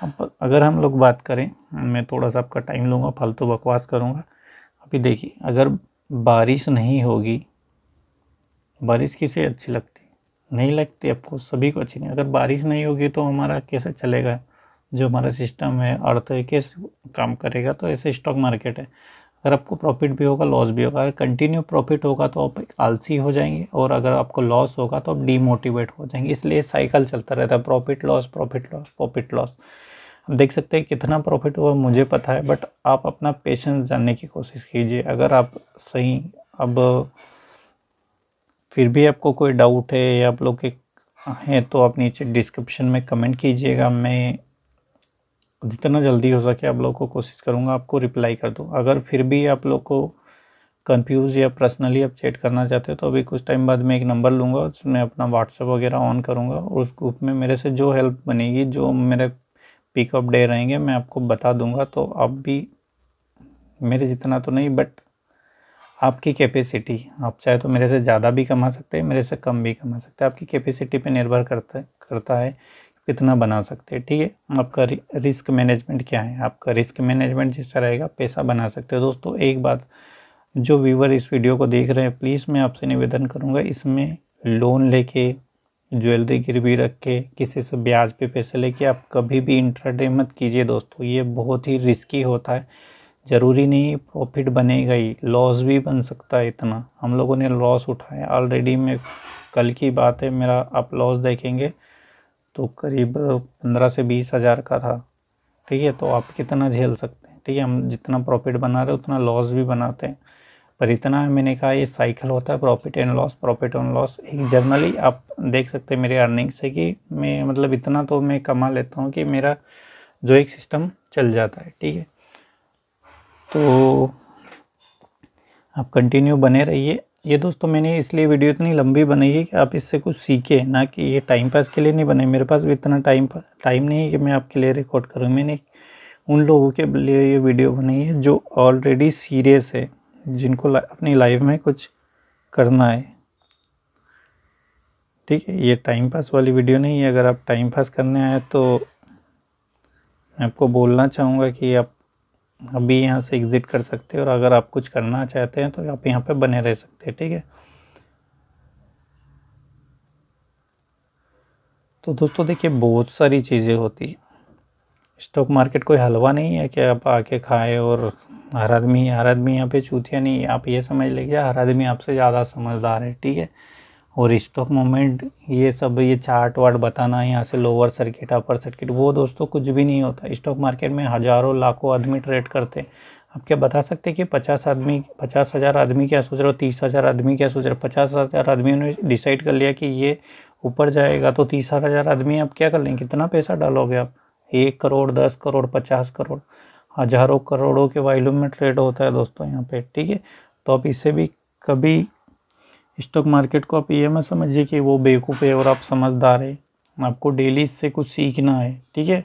अब अगर हम लोग बात करें मैं थोड़ा सा आपका टाइम लूँगा फालतू बकवास करूँगा अभी देखिए अगर बारिश नहीं होगी बारिश किसे अच्छी लगती नहीं लगती आपको सभी को अच्छी नहीं अगर बारिश नहीं होगी तो हमारा कैसे चलेगा जो हमारा सिस्टम है अर्थ है कैसे काम करेगा तो ऐसे स्टॉक मार्केट है अगर आपको प्रॉफिट भी होगा लॉस भी होगा अगर कंटिन्यू प्रॉफिट होगा तो आप आलसी हो जाएंगे और अगर आपको लॉस होगा तो आप डीमोटिवेट हो जाएंगे इसलिए साइकिल चलता रहता है profit loss profit loss profit loss आप देख सकते हैं कितना प्रॉफिट हुआ मुझे पता है बट आप अपना पेशेंस जानने की कोशिश कीजिए अगर आप सही अब फिर भी आपको कोई डाउट है या आप लोग के हैं तो आप नीचे डिस्क्रिप्शन में कमेंट कीजिएगा मैं जितना जल्दी हो सके आप लोग को कोशिश करूँगा आपको रिप्लाई कर दूँ अगर फिर भी आप लोग को कंफ्यूज या पर्सनली आप चैट करना चाहते हो तो अभी कुछ टाइम बाद मैं एक नंबर लूँगा उसमें अपना व्हाट्सअप वगैरह ऑन करूँगा और उस ग्रुप में मेरे से जो हेल्प बनेगी जो मेरे पिकअप डे रहेंगे मैं आपको बता दूंगा तो आप भी मेरे जितना तो नहीं बट आपकी कैपेसिटी आप चाहे तो मेरे से ज़्यादा भी कमा सकते हैं मेरे से कम भी कमा सकते हैं आपकी कैपेसिटी पे निर्भर करता करता है कितना बना सकते हैं ठीक है आपका रिस्क मैनेजमेंट क्या है आपका रिस्क मैनेजमेंट जैसा रहेगा पैसा बना सकते हो दोस्तों एक बात जो व्यूवर इस वीडियो को देख रहे हैं प्लीज़ मैं आपसे निवेदन करूँगा इसमें लोन लेके ज्वेलरी गिरवी रख के किसी से ब्याज पे पैसे लेके आप कभी भी इंट्राडे मत कीजिए दोस्तों ये बहुत ही रिस्की होता है ज़रूरी नहीं प्रॉफिट बनेगा ही लॉस भी बन सकता है इतना हम लोगों ने लॉस उठाया ऑलरेडी मैं कल की बात है मेरा आप लॉस देखेंगे तो करीब पंद्रह से बीस हज़ार का था ठीक है तो आप कितना झेल सकते हैं ठीक है हम जितना प्रॉफिट बना रहे उतना लॉस भी बनाते हैं पर इतना है मैंने कहा ये साइकिल होता है profit and loss profit and loss एक जर्नली आप देख सकते हैं मेरे अर्निंग से कि मैं मतलब इतना तो मैं कमा लेता हूँ कि मेरा जो एक सिस्टम चल जाता है ठीक है तो आप कंटिन्यू बने रहिए ये दोस्तों मैंने इसलिए वीडियो इतनी लंबी बनाई है कि आप इससे कुछ सीखे ना कि ये टाइम पास के लिए नहीं बने मेरे पास भी इतना टाइम टाइम नहीं है कि मैं आपके लिए रिकॉर्ड करूँ मैंने उन लोगों के लिए ये वीडियो बनाई है जो ऑलरेडी सीरियस है जिनको ला, अपनी लाइफ में कुछ करना है ठीक है ये टाइम पास वाली वीडियो नहीं है अगर आप टाइम पास करने आए तो मैं आपको बोलना चाहूँगा कि आप अभी यहाँ से एग्ज़िट कर सकते हैं और अगर आप कुछ करना चाहते हैं तो आप यहाँ पे बने रह सकते हैं ठीक है तो दोस्तों देखिए बहुत सारी चीज़ें होती है स्टॉक मार्केट कोई हलवा नहीं है कि आप आके खाए और हर आदमी हर आदमी यहाँ पे चूतिया नहीं आप ये समझ लीजिए हर आदमी आपसे ज़्यादा समझदार है ठीक है और स्टॉक मोमेंट ये सब ये चार्ट वार्ट बताना यहाँ से लोअर सर्किट अपर सर्किट वो दोस्तों कुछ भी नहीं होता स्टॉक मार्केट में हज़ारों लाखों आदमी ट्रेड करते हैं आप क्या बता सकते हैं कि पचास आदमी पचास हज़ार आदमी क्या सोच रहे हो तीस हज़ार आदमी क्या सोच रहे हो पचास हज़ार आदमियों ने डिसाइड कर लिया कि ये ऊपर जाएगा तो तीस हज़ार आदमी आप क्या कर लेंगे कितना पैसा डालोगे आप एक करोड़ दस करोड़ पचास करोड़ हज़ारों करोड़ों के वॉल्यूम में ट्रेड होता है दोस्तों यहाँ पर ठीक है तो आप इसे भी कभी स्टॉक मार्केट को आप ये मत समझिए कि वो बेवकूफ़ है और आप समझदार है आपको डेली इससे कुछ सीखना है ठीक है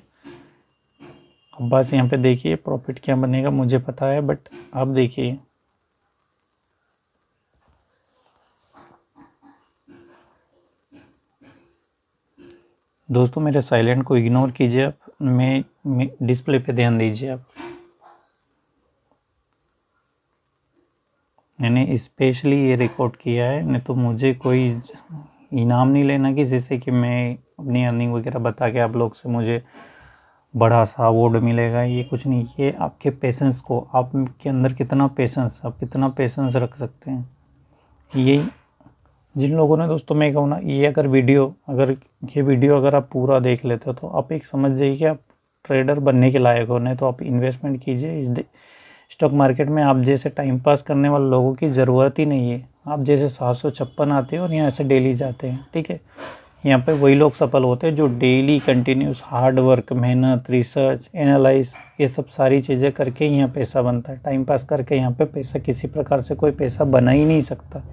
अब बस यहाँ पे देखिए प्रॉफिट क्या बनेगा मुझे पता है बट आप देखिए दोस्तों मेरे साइलेंट को इग्नोर कीजिए आप मैं डिस्प्ले पे ध्यान दीजिए आप मैंने स्पेशली ये रिकॉर्ड किया है नहीं तो मुझे कोई इनाम नहीं लेना कि जिससे कि मैं अपनी अर्निंग वगैरह बता के आप लोग से मुझे बड़ा सा अवार्ड मिलेगा ये कुछ नहीं ये आपके पेशेंस को आपके अंदर कितना पेशेंस आप कितना पेशेंस रख सकते हैं ये जिन लोगों ने दोस्तों मैं कहूँ ना ये अगर वीडियो अगर ये वीडियो अगर आप पूरा देख लेते हो तो आप एक समझ जाइए कि आप ट्रेडर बनने के लायक हो नहीं तो आप इन्वेस्टमेंट कीजिए इस स्टॉक मार्केट में आप जैसे टाइम पास करने वाले लोगों की ज़रूरत ही नहीं है आप जैसे सात सौ छप्पन आते हैं और यहाँ से डेली जाते हैं ठीक है यहाँ पे वही लोग सफल होते हैं जो डेली कंटिन्यूस हार्ड वर्क मेहनत रिसर्च एनालाइज ये सब सारी चीज़ें करके यहाँ पैसा बनता है टाइम पास करके यहाँ पे पैसा किसी प्रकार से कोई पैसा बना ही नहीं सकता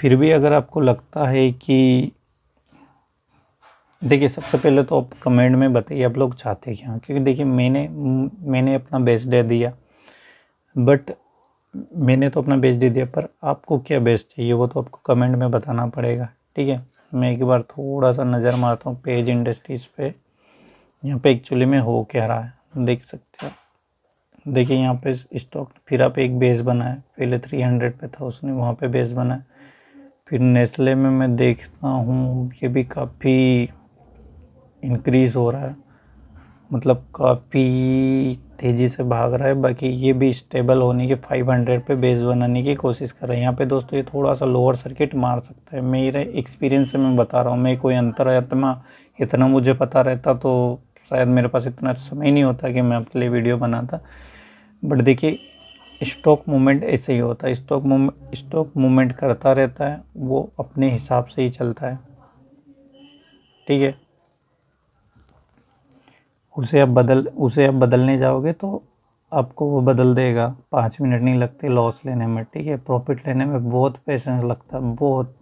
फिर भी अगर आपको लगता है कि देखिए सबसे पहले तो आप कमेंट में बताइए आप लोग चाहते क्या क्योंकि देखिए मैंने मैंने अपना बेस्ट दे दिया बट मैंने तो अपना बेस्ट दे दिया पर आपको क्या बेस्ट चाहिए वो तो आपको कमेंट में बताना पड़ेगा ठीक है मैं एक बार थोड़ा सा नज़र मारता हूँ पेज इंडस्ट्रीज़ पे यहाँ पे एक्चुअली में हो क्या रहा है देख सकते हो देखिए यहाँ पे स्टॉक फिर आप एक बेस बनाए पहले थ्री हंड्रेड पे था उसने वहाँ पे बेस बनाए फिर नेस्ले में मैं देखता हूँ ये भी काफ़ी इंक्रीज़ हो रहा है मतलब काफ़ी तेज़ी से भाग रहा है बाकी ये भी स्टेबल होने के 500 पे बेस बनाने की कोशिश कर रहा है यहाँ पे दोस्तों ये थोड़ा सा लोअर सर्किट मार सकता है मेरे एक्सपीरियंस से मैं बता रहा हूँ मैं कोई अंतरात्मा इतना मुझे पता रहता तो शायद मेरे पास इतना समय नहीं होता कि मैं आपके लिए वीडियो बनाता बट देखिए स्टॉक मूवमेंट ऐसे ही होता है स्टॉक मूवमेंट स्टॉक मूवमेंट करता रहता है वो अपने हिसाब से ही चलता है ठीक है उसे आप बदल उसे आप बदलने जाओगे तो आपको वो बदल देगा पाँच मिनट नहीं लगते लॉस लेने में ठीक है प्रॉफिट लेने में बहुत पेशेंस लगता है बहुत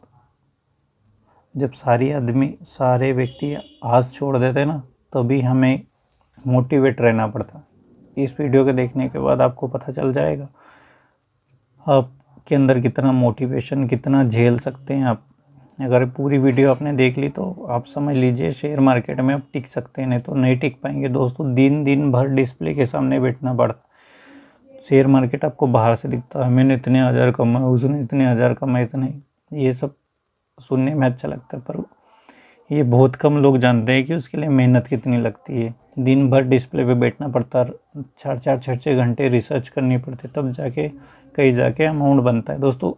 जब सारे आदमी सारे व्यक्ति आज छोड़ देते ना तभी हमें मोटिवेट रहना पड़ता इस वीडियो के देखने के बाद आपको पता चल जाएगा आपके अंदर कितना मोटिवेशन कितना झेल सकते हैं आप अगर पूरी वीडियो आपने देख ली तो आप समझ लीजिए शेयर मार्केट में आप टिक सकते हैं नहीं तो नहीं टिक पाएंगे दोस्तों दिन दिन भर डिस्प्ले के सामने बैठना पड़ता शेयर मार्केट आपको बाहर से दिखता है मैंने इतने हज़ार कमाए उसने इतने हज़ार कमाए इतने ये सब सुनने में अच्छा लगता है पर ये बहुत कम लोग जानते हैं कि उसके लिए मेहनत कितनी लगती है दिन भर डिस्प्ले पे बैठना पड़ता है चार चार छः छः घंटे रिसर्च करनी पड़ती तब जाके कहीं जाके अमाउंट बनता है दोस्तों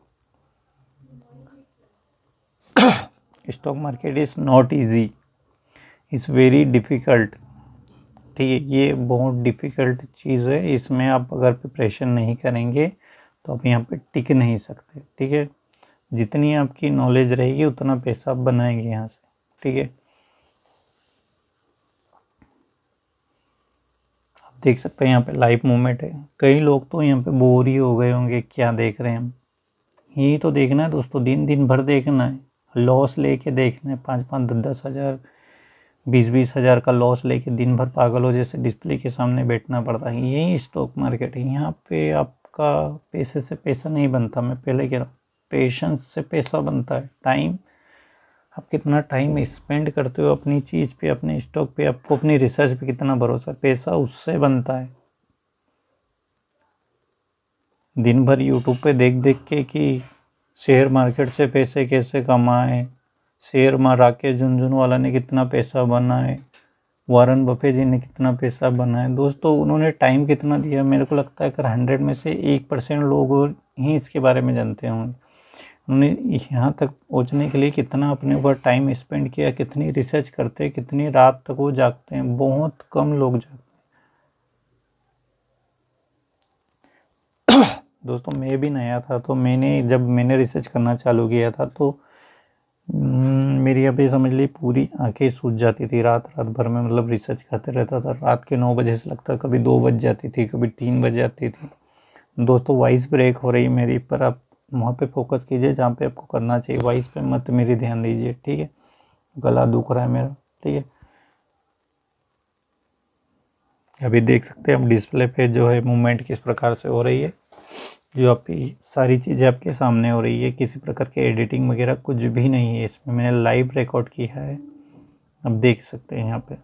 stock market is not easy is very difficult ठीक है ये बहुत डिफ़िकल्ट चीज़ है इसमें आप अगर प्रिपरेशन नहीं करेंगे तो आप यहाँ पे टिक नहीं सकते ठीक है जितनी आपकी नॉलेज रहेगी उतना पैसा आप बनाएंगे यहाँ से ठीक है देख सकते हैं यहाँ पे लाइव मूवमेंट है कई लोग तो यहाँ पे बोर ही हो गए होंगे क्या देख रहे हैं हम यही तो देखना है दोस्तों दिन दिन भर देखना है लॉस लेके देखना है पाँच पाँच दस दस हज़ार बीस बीस हज़ार का लॉस लेके दिन भर पागल हो जैसे डिस्प्ले के सामने बैठना पड़ता है यही स्टॉक मार्केट है यहाँ पे आपका पैसे से पैसा नहीं बनता मैं पहले कह रहा हूँ पेशेंस से पैसा बनता है टाइम आप कितना टाइम स्पेंड करते हो अपनी चीज़ पे अपने स्टॉक पे आपको अपनी रिसर्च पे कितना भरोसा पैसा उससे बनता है दिन भर यूट्यूब पे देख देख के कि शेयर मार्केट से पैसे कैसे कमाए शेयर में राकेश वाला ने कितना पैसा बनाए वारन बफे जी ने कितना पैसा बनाया दोस्तों उन्होंने टाइम कितना दिया मेरे को लगता है अगर हंड्रेड में से एक परसेंट लोग ही इसके बारे में जानते होंगे उन्होंने यहाँ तक पहुँचने के लिए कितना अपने ऊपर टाइम स्पेंड किया कितनी रिसर्च करते हैं कितनी रात तक वो जागते हैं बहुत कम लोग जागते हैं दोस्तों मैं भी नया था तो मैंने जब मैंने रिसर्च करना चालू किया था तो हम्म, मेरी अभी समझ ली पूरी आंखें सूझ जाती थी रात रात भर में मतलब रिसर्च करते रहता था रात के नौ बजे से लगता कभी दो बज जाती थी कभी तीन बज जाती थी दोस्तों वॉइस ब्रेक हो रही मेरी पर आप वहाँ पे फोकस कीजिए जहाँ पे आपको करना चाहिए वॉइस पे मत मेरी ध्यान दीजिए ठीक है गला दुख रहा है मेरा ठीक है अभी देख सकते हैं हम डिस्प्ले पे जो है मूवमेंट किस प्रकार से हो रही है जो आपकी सारी चीज़ें आपके सामने हो रही है किसी प्रकार की एडिटिंग वगैरह कुछ भी नहीं है इसमें मैंने लाइव रिकॉर्ड किया है आप देख सकते हैं यहाँ पर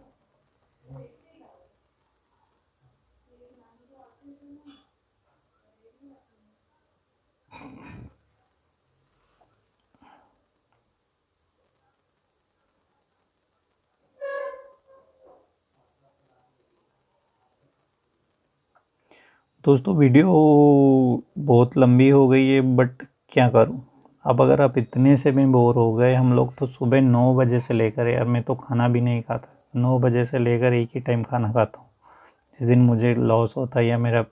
दोस्तों वीडियो बहुत लंबी हो गई है बट क्या करूं अब अगर आप इतने से भी बोर हो गए हम लोग तो सुबह नौ बजे से लेकर यार मैं तो खाना भी नहीं खाता नौ बजे से लेकर एक ही टाइम खाना खाता हूँ जिस दिन मुझे लॉस होता है या मेरा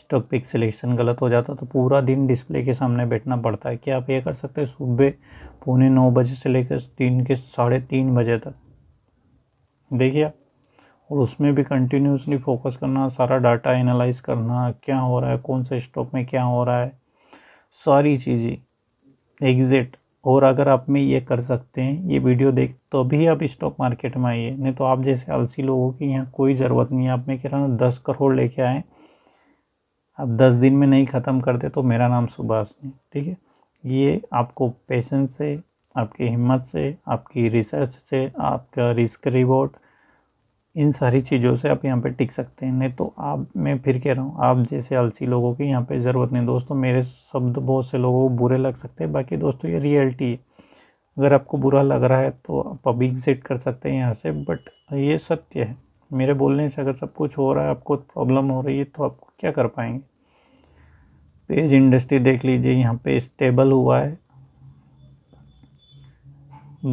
स्टॉक पिक सिलेक्शन गलत हो जाता तो पूरा दिन डिस्प्ले के सामने बैठना पड़ता है कि आप ये कर सकते हैं सुबह पौने नौ बजे से लेकर तीन के साढ़े तीन बजे तक देखिए आप और उसमें भी कंटिन्यूसली फोकस करना सारा डाटा एनालाइज करना क्या हो रहा है कौन से स्टॉक में क्या हो रहा है सारी चीज़ें एग्जिट और अगर आप में ये कर सकते हैं ये वीडियो देख तो भी आप स्टॉक मार्केट में आइए नहीं तो आप जैसे आलसी लोगों की यहाँ कोई ज़रूरत नहीं है आप में कह रहा हूँ दस करोड़ लेके आए आप दस दिन में नहीं ख़त्म करते तो मेरा नाम सुभाष है ठीक है ये आपको पेशेंस से आपकी हिम्मत से आपकी रिसर्च से आपका रिस्क रिवॉर्ड इन सारी चीज़ों से आप यहाँ पे टिक सकते हैं नहीं तो आप मैं फिर कह रहा हूँ आप जैसे आलसी लोगों की यहाँ पे ज़रूरत नहीं दोस्तों मेरे शब्द बहुत से लोगों को बुरे लग सकते हैं बाकी दोस्तों ये रियलिटी है अगर आपको बुरा लग रहा है तो आप अभी एग्जिट कर सकते हैं यहाँ से बट ये सत्य है मेरे बोलने से अगर सब कुछ हो रहा है आपको प्रॉब्लम हो रही है तो आप क्या कर पाएंगे पेज इंडस्ट्री देख लीजिए यहाँ पे स्टेबल हुआ है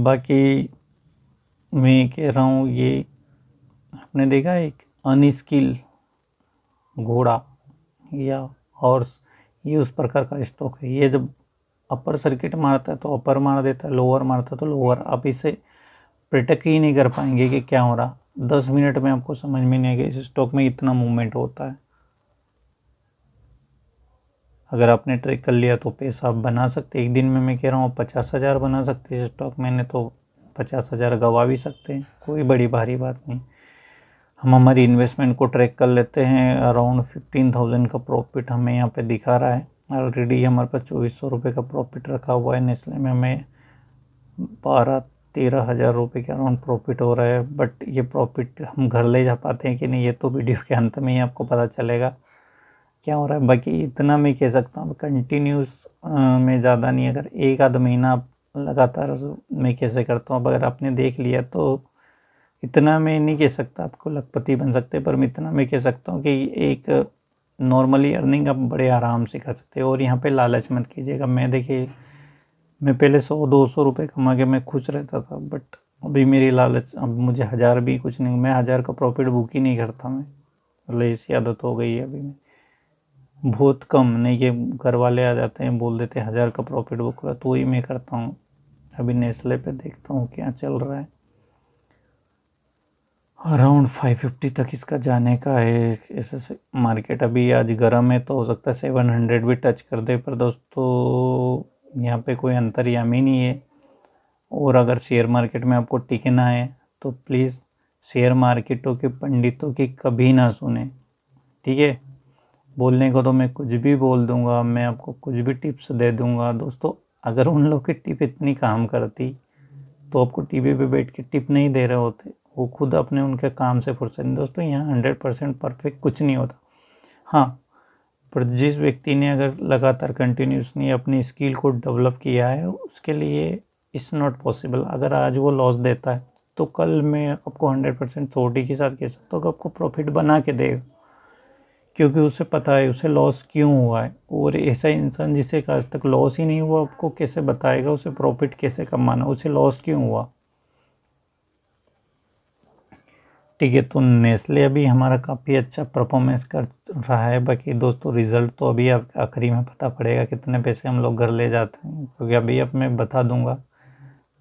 बाकी मैं कह रहा हूँ ये आपने देखा एक अनस्किल घोड़ा या हॉर्स ये उस प्रकार का स्टॉक है ये जब अपर सर्किट मारता है तो अपर मार देता है लोअर मारता है तो लोअर आप इसे प्रिटक ही नहीं कर पाएंगे कि क्या हो रहा दस मिनट में आपको समझ में नहीं आएगा इस स्टॉक में इतना मूवमेंट होता है अगर आपने ट्रेक कर लिया तो पैसा आप बना सकते एक दिन में मैं कह रहा हूँ पचास हज़ार बना सकते इस स्टॉक मैंने तो पचास हज़ार गवा भी सकते हैं कोई बड़ी भारी बात नहीं हम हमारी इन्वेस्टमेंट को ट्रैक कर लेते हैं अराउंड फिफ्टीन थाउजेंड का प्रॉफिट हमें यहाँ पे दिखा रहा है ऑलरेडी हमारे पास चौबीस सौ रुपये का प्रॉफिट रखा हुआ है नेस्ले में हमें बारह तेरह हज़ार रुपये के अराउंड प्रॉफिट हो रहा है बट ये प्रॉफिट हम घर ले जा पाते हैं कि नहीं ये तो वीडियो के अंत में ही आपको पता चलेगा क्या हो रहा है बाकी इतना मैं कह सकता हूँ कंटिन्यूस में ज़्यादा नहीं अगर एक आध महीना लगातार मैं कैसे करता हूँ अब अगर आपने देख लिया तो इतना मैं नहीं कह सकता आपको लखपति बन सकते पर मैं इतना मैं कह सकता हूँ कि एक नॉर्मली अर्निंग आप बड़े आराम से कर सकते हैं और यहाँ पे लालच मत कीजिएगा मैं देखिए मैं पहले सौ दो सौ रुपये कमा के मैं खुश रहता था बट अभी मेरी लालच अब मुझे हज़ार भी कुछ नहीं मैं हज़ार का प्रॉफिट बुक ही नहीं करता मैं मतलब ऐसी आदत हो गई है अभी मैं बहुत कम नहीं कि घर वाले आ जाते हैं बोल देते हैं हज़ार का प्रॉफिट बुक हुआ तो ही मैं करता हूँ अभी नेस्ले पे देखता हूँ क्या चल रहा है अराउंड 550 तक इसका जाने का है ऐसे मार्केट अभी आज गर्म है तो हो सकता है 700 भी टच कर दे पर दोस्तों यहाँ पे कोई अंतर्यामी नहीं है और अगर शेयर मार्केट में आपको टिकना है तो प्लीज़ शेयर मार्केटों के पंडितों की कभी ना सुने ठीक है बोलने को तो मैं कुछ भी बोल दूंगा मैं आपको कुछ भी टिप्स दे दूंगा दोस्तों अगर उन लोग की टिप इतनी काम करती तो आपको टीवी पे बैठ के टिप नहीं दे रहे होते वो खुद अपने उनके काम से फुर्स दोस्तों यहाँ हंड्रेड परसेंट परफेक्ट कुछ नहीं होता हाँ पर जिस व्यक्ति ने अगर लगातार कंटिन्यूसली अपनी स्किल को डेवलप किया है उसके लिए इट्स नॉट पॉसिबल अगर आज वो लॉस देता है तो कल मैं आपको हंड्रेड परसेंट थोड़ी के साथ कह सकता हूँ आपको प्रॉफिट बना के देगा क्योंकि उसे पता है उसे लॉस क्यों हुआ है और ऐसा इंसान जिसे आज तक लॉस ही नहीं हुआ आपको कैसे बताएगा उसे प्रॉफिट कैसे कमाना उसे लॉस क्यों हुआ ठीक है तो नेस्ले अभी हमारा काफ़ी अच्छा परफॉर्मेंस कर रहा है बाकी दोस्तों रिज़ल्ट तो अभी आखिरी में पता पड़ेगा कितने पैसे हम लोग घर ले जाते हैं क्योंकि अभी अब मैं बता दूंगा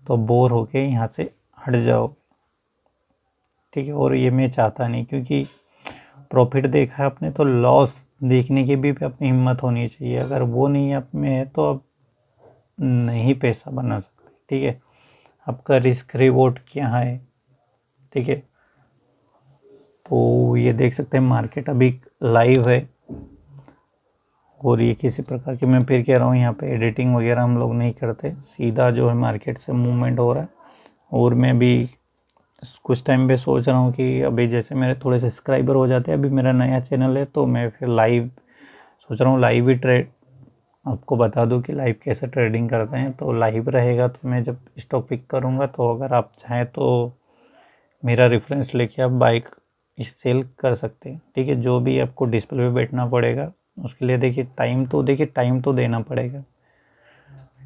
तो बोर होके यहाँ से हट जाओ ठीक है और ये मैं चाहता नहीं क्योंकि प्रॉफिट देखा है आपने तो लॉस देखने की भी अपनी हिम्मत होनी चाहिए अगर वो नहीं आप में है तो आप नहीं पैसा बना सकते ठीक है आपका रिस्क रिवॉर्ड क्या है ठीक है तो ये देख सकते हैं मार्केट अभी लाइव है और ये किसी प्रकार की मैं फिर कह रहा हूँ यहाँ पे एडिटिंग वगैरह हम लोग नहीं करते सीधा जो है मार्केट से मूवमेंट हो रहा है और मैं भी कुछ टाइम पे सोच रहा हूँ कि अभी जैसे मेरे थोड़े सब्सक्राइबर हो जाते हैं अभी मेरा नया चैनल है तो मैं फिर लाइव सोच रहा हूँ लाइव ही ट्रेड आपको बता दूँ कि लाइव कैसे ट्रेडिंग करते हैं तो लाइव रहेगा तो मैं जब स्टॉक पिक करूँगा तो अगर आप चाहें तो मेरा रेफरेंस लेके आप बाइक सेल कर सकते हैं ठीक है जो भी आपको डिस्प्ले पे बैठना पड़ेगा उसके लिए देखिए टाइम तो देखिए टाइम तो देना पड़ेगा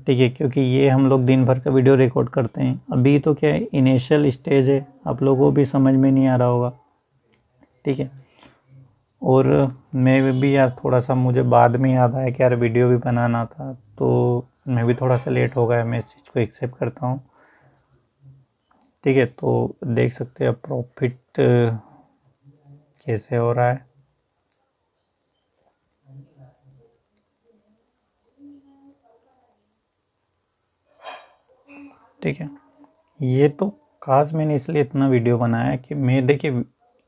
ठीक है क्योंकि ये हम लोग दिन भर का वीडियो रिकॉर्ड करते हैं अभी तो क्या है इनिशियल स्टेज है आप लोगों को भी समझ में नहीं आ रहा होगा ठीक है और मैं भी यार थोड़ा सा मुझे बाद में याद आया कि यार वीडियो भी बनाना था तो मैं भी थोड़ा सा लेट हो गया मैं इस चीज़ को एक्सेप्ट करता हूँ ठीक है तो देख सकते हैं प्रॉफिट से हो रहा है ठीक है ये तो खास मैंने इसलिए इतना वीडियो बनाया कि मैं देखिए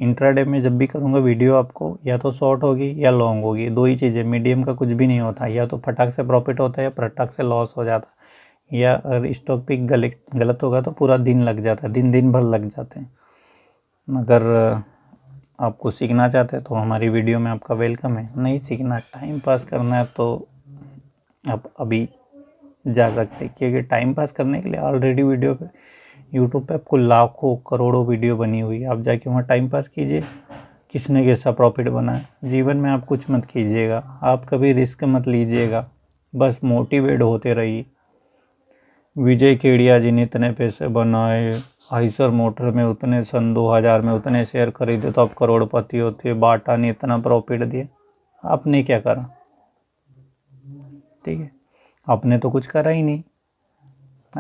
इंट्राडे में जब भी करूँगा वीडियो आपको या तो शॉर्ट होगी या लॉन्ग होगी दो ही चीज़ें मीडियम का कुछ भी नहीं होता या तो फटाक से प्रॉफिट होता है या फटाक से लॉस हो जाता या अगर स्टॉक पिक गलत गलत होगा तो पूरा दिन लग जाता है दिन दिन भर लग जाते हैं अगर आपको सीखना चाहते हैं तो हमारी वीडियो में आपका वेलकम है नहीं सीखना टाइम पास करना है तो आप अभी जा सकते हैं क्योंकि टाइम पास करने के लिए ऑलरेडी वीडियो पे यूट्यूब पे आपको लाखों करोड़ों वीडियो बनी हुई है आप जाके वहाँ टाइम पास कीजिए किसने कैसा प्रॉफिट बना है जीवन में आप कुछ मत कीजिएगा आप कभी रिस्क मत लीजिएगा बस मोटिवेट होते रहिए विजय केड़िया जी ने इतने पैसे बनाए आइसर मोटर में उतने सन 2000 में उतने शेयर खरीदे तो आप करोड़पति होते बाटा ने इतना प्रॉफिट दिया आपने क्या करा ठीक है आपने तो कुछ करा ही नहीं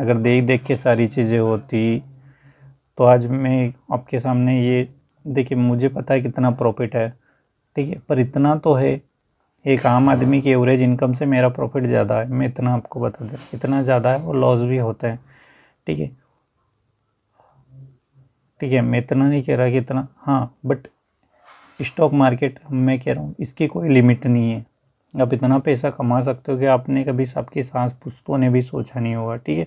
अगर देख देख के सारी चीज़ें होती तो आज मैं आपके सामने ये देखिए मुझे पता है कितना प्रॉफिट है ठीक है पर इतना तो है एक आम आदमी की एवरेज इनकम से मेरा प्रॉफिट ज़्यादा है मैं इतना आपको बता दूँ इतना ज़्यादा है और लॉस भी होता है ठीक है ठीक है मैं इतना नहीं कह रहा कि इतना हाँ बट स्टॉक मार्केट मैं कह रहा हूँ इसकी कोई लिमिट नहीं है आप इतना पैसा कमा सकते हो कि आपने कभी आपकी सांस पुश्तों ने भी सोचा नहीं होगा ठीक है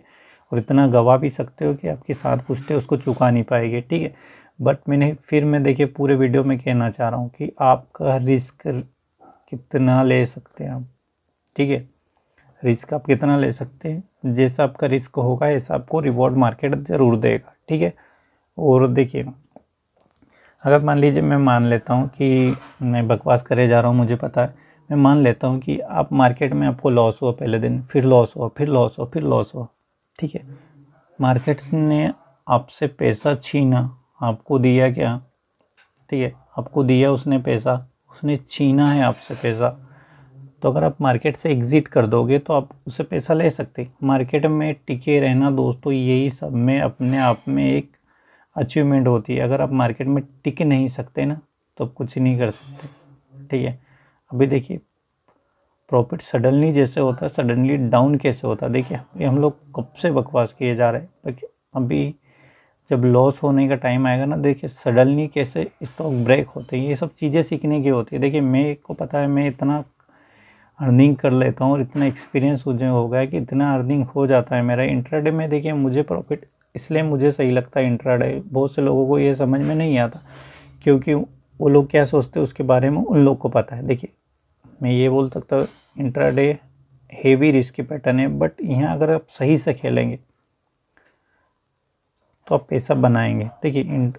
और इतना गवा भी सकते हो कि आपकी सांस पुश्ते उसको चुका नहीं पाएंगे ठीक है बट मैंने फिर मैं देखिए पूरे वीडियो में कहना चाह रहा हूँ कि आपका रिस्क कितना ले सकते हैं आप ठीक है रिस्क आप कितना ले सकते हैं जैसा आपका रिस्क होगा ऐसा आपको रिवॉर्ड मार्केट ज़रूर देगा ठीक है और देखिए अगर मान लीजिए मैं मान लेता हूँ कि मैं बकवास करे जा रहा हूँ मुझे पता है मैं मान लेता हूँ कि आप मार्केट में आपको लॉस हुआ पहले दिन फिर लॉस हुआ फिर लॉस हुआ फिर लॉस हुआ ठीक है मार्केट्स ने आपसे पैसा छीना आपको दिया क्या ठीक है आपको दिया उसने पैसा उसने छीना है आपसे पैसा तो अगर आप मार्केट से एग्ज़िट कर दोगे तो आप उससे पैसा ले सकते मार्केट में टिके रहना दोस्तों यही सब में अपने आप में एक अचीवमेंट होती है अगर आप मार्केट में टिक नहीं सकते ना तो कुछ नहीं कर सकते ठीक है अभी देखिए प्रॉफिट सडनली जैसे होता है सडनली डाउन कैसे होता है देखिए हम लोग कब से बकवास किए जा रहे हैं अभी जब लॉस होने का टाइम आएगा ना देखिए सडनली कैसे स्टॉक ब्रेक होते हैं ये सब चीज़ें सीखने की होती है देखिए मेरे को पता है मैं इतना अर्निंग कर लेता हूँ और इतना एक्सपीरियंस मुझे हो गया कि इतना अर्निंग हो जाता है मेरा इंट्राडे में देखिए मुझे प्रॉफिट इसलिए मुझे सही लगता है इंट्राडे बहुत से लोगों को ये समझ में नहीं आता क्योंकि वो लोग क्या सोचते हैं उसके बारे में उन लोग को पता है देखिए मैं ये बोल सकता हूँ इंट्राडे हेवी रिस्क पैटर्न है बट यहाँ अगर आप सही से खेलेंगे तो आप पैसा बनाएंगे देखिए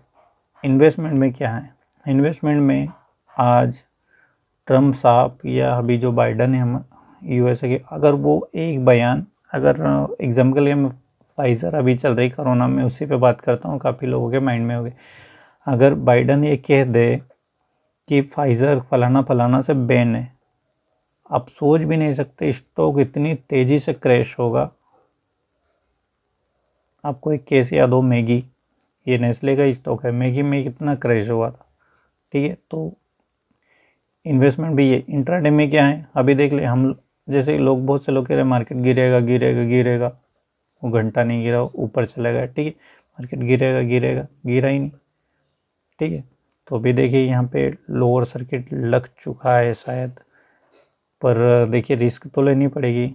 इन्वेस्टमेंट में क्या है इन्वेस्टमेंट में आज ट्रम्प साहब या अभी जो बाइडन है हम यूएसए के अगर वो एक बयान अगर एग्जाम्पल के फाइज़र अभी चल रही कोरोना में उसी पे बात करता हूँ काफ़ी लोगों के माइंड में हो गए अगर बाइडन ये कह दे कि फाइज़र फलाना फलाना से बैन है आप सोच भी नहीं सकते स्टॉक इतनी तेज़ी से क्रैश होगा आपको एक केस याद हो मैगी ये नेस्ले का स्टॉक है मैगी में कितना क्रैश हुआ था ठीक है तो इन्वेस्टमेंट भी ये इंट्राडे में क्या है अभी देख ले हम जैसे लोग बहुत से लोग कह रहे मार्केट गिरेगा गिरेगा गिरेगा वो घंटा नहीं गिरा ऊपर चला गया ठीक है मार्केट गिरेगा गिरेगा गिरा ही नहीं ठीक है तो अभी देखिए यहाँ पे लोअर सर्किट लग चुका है शायद पर देखिए रिस्क तो लेनी पड़ेगी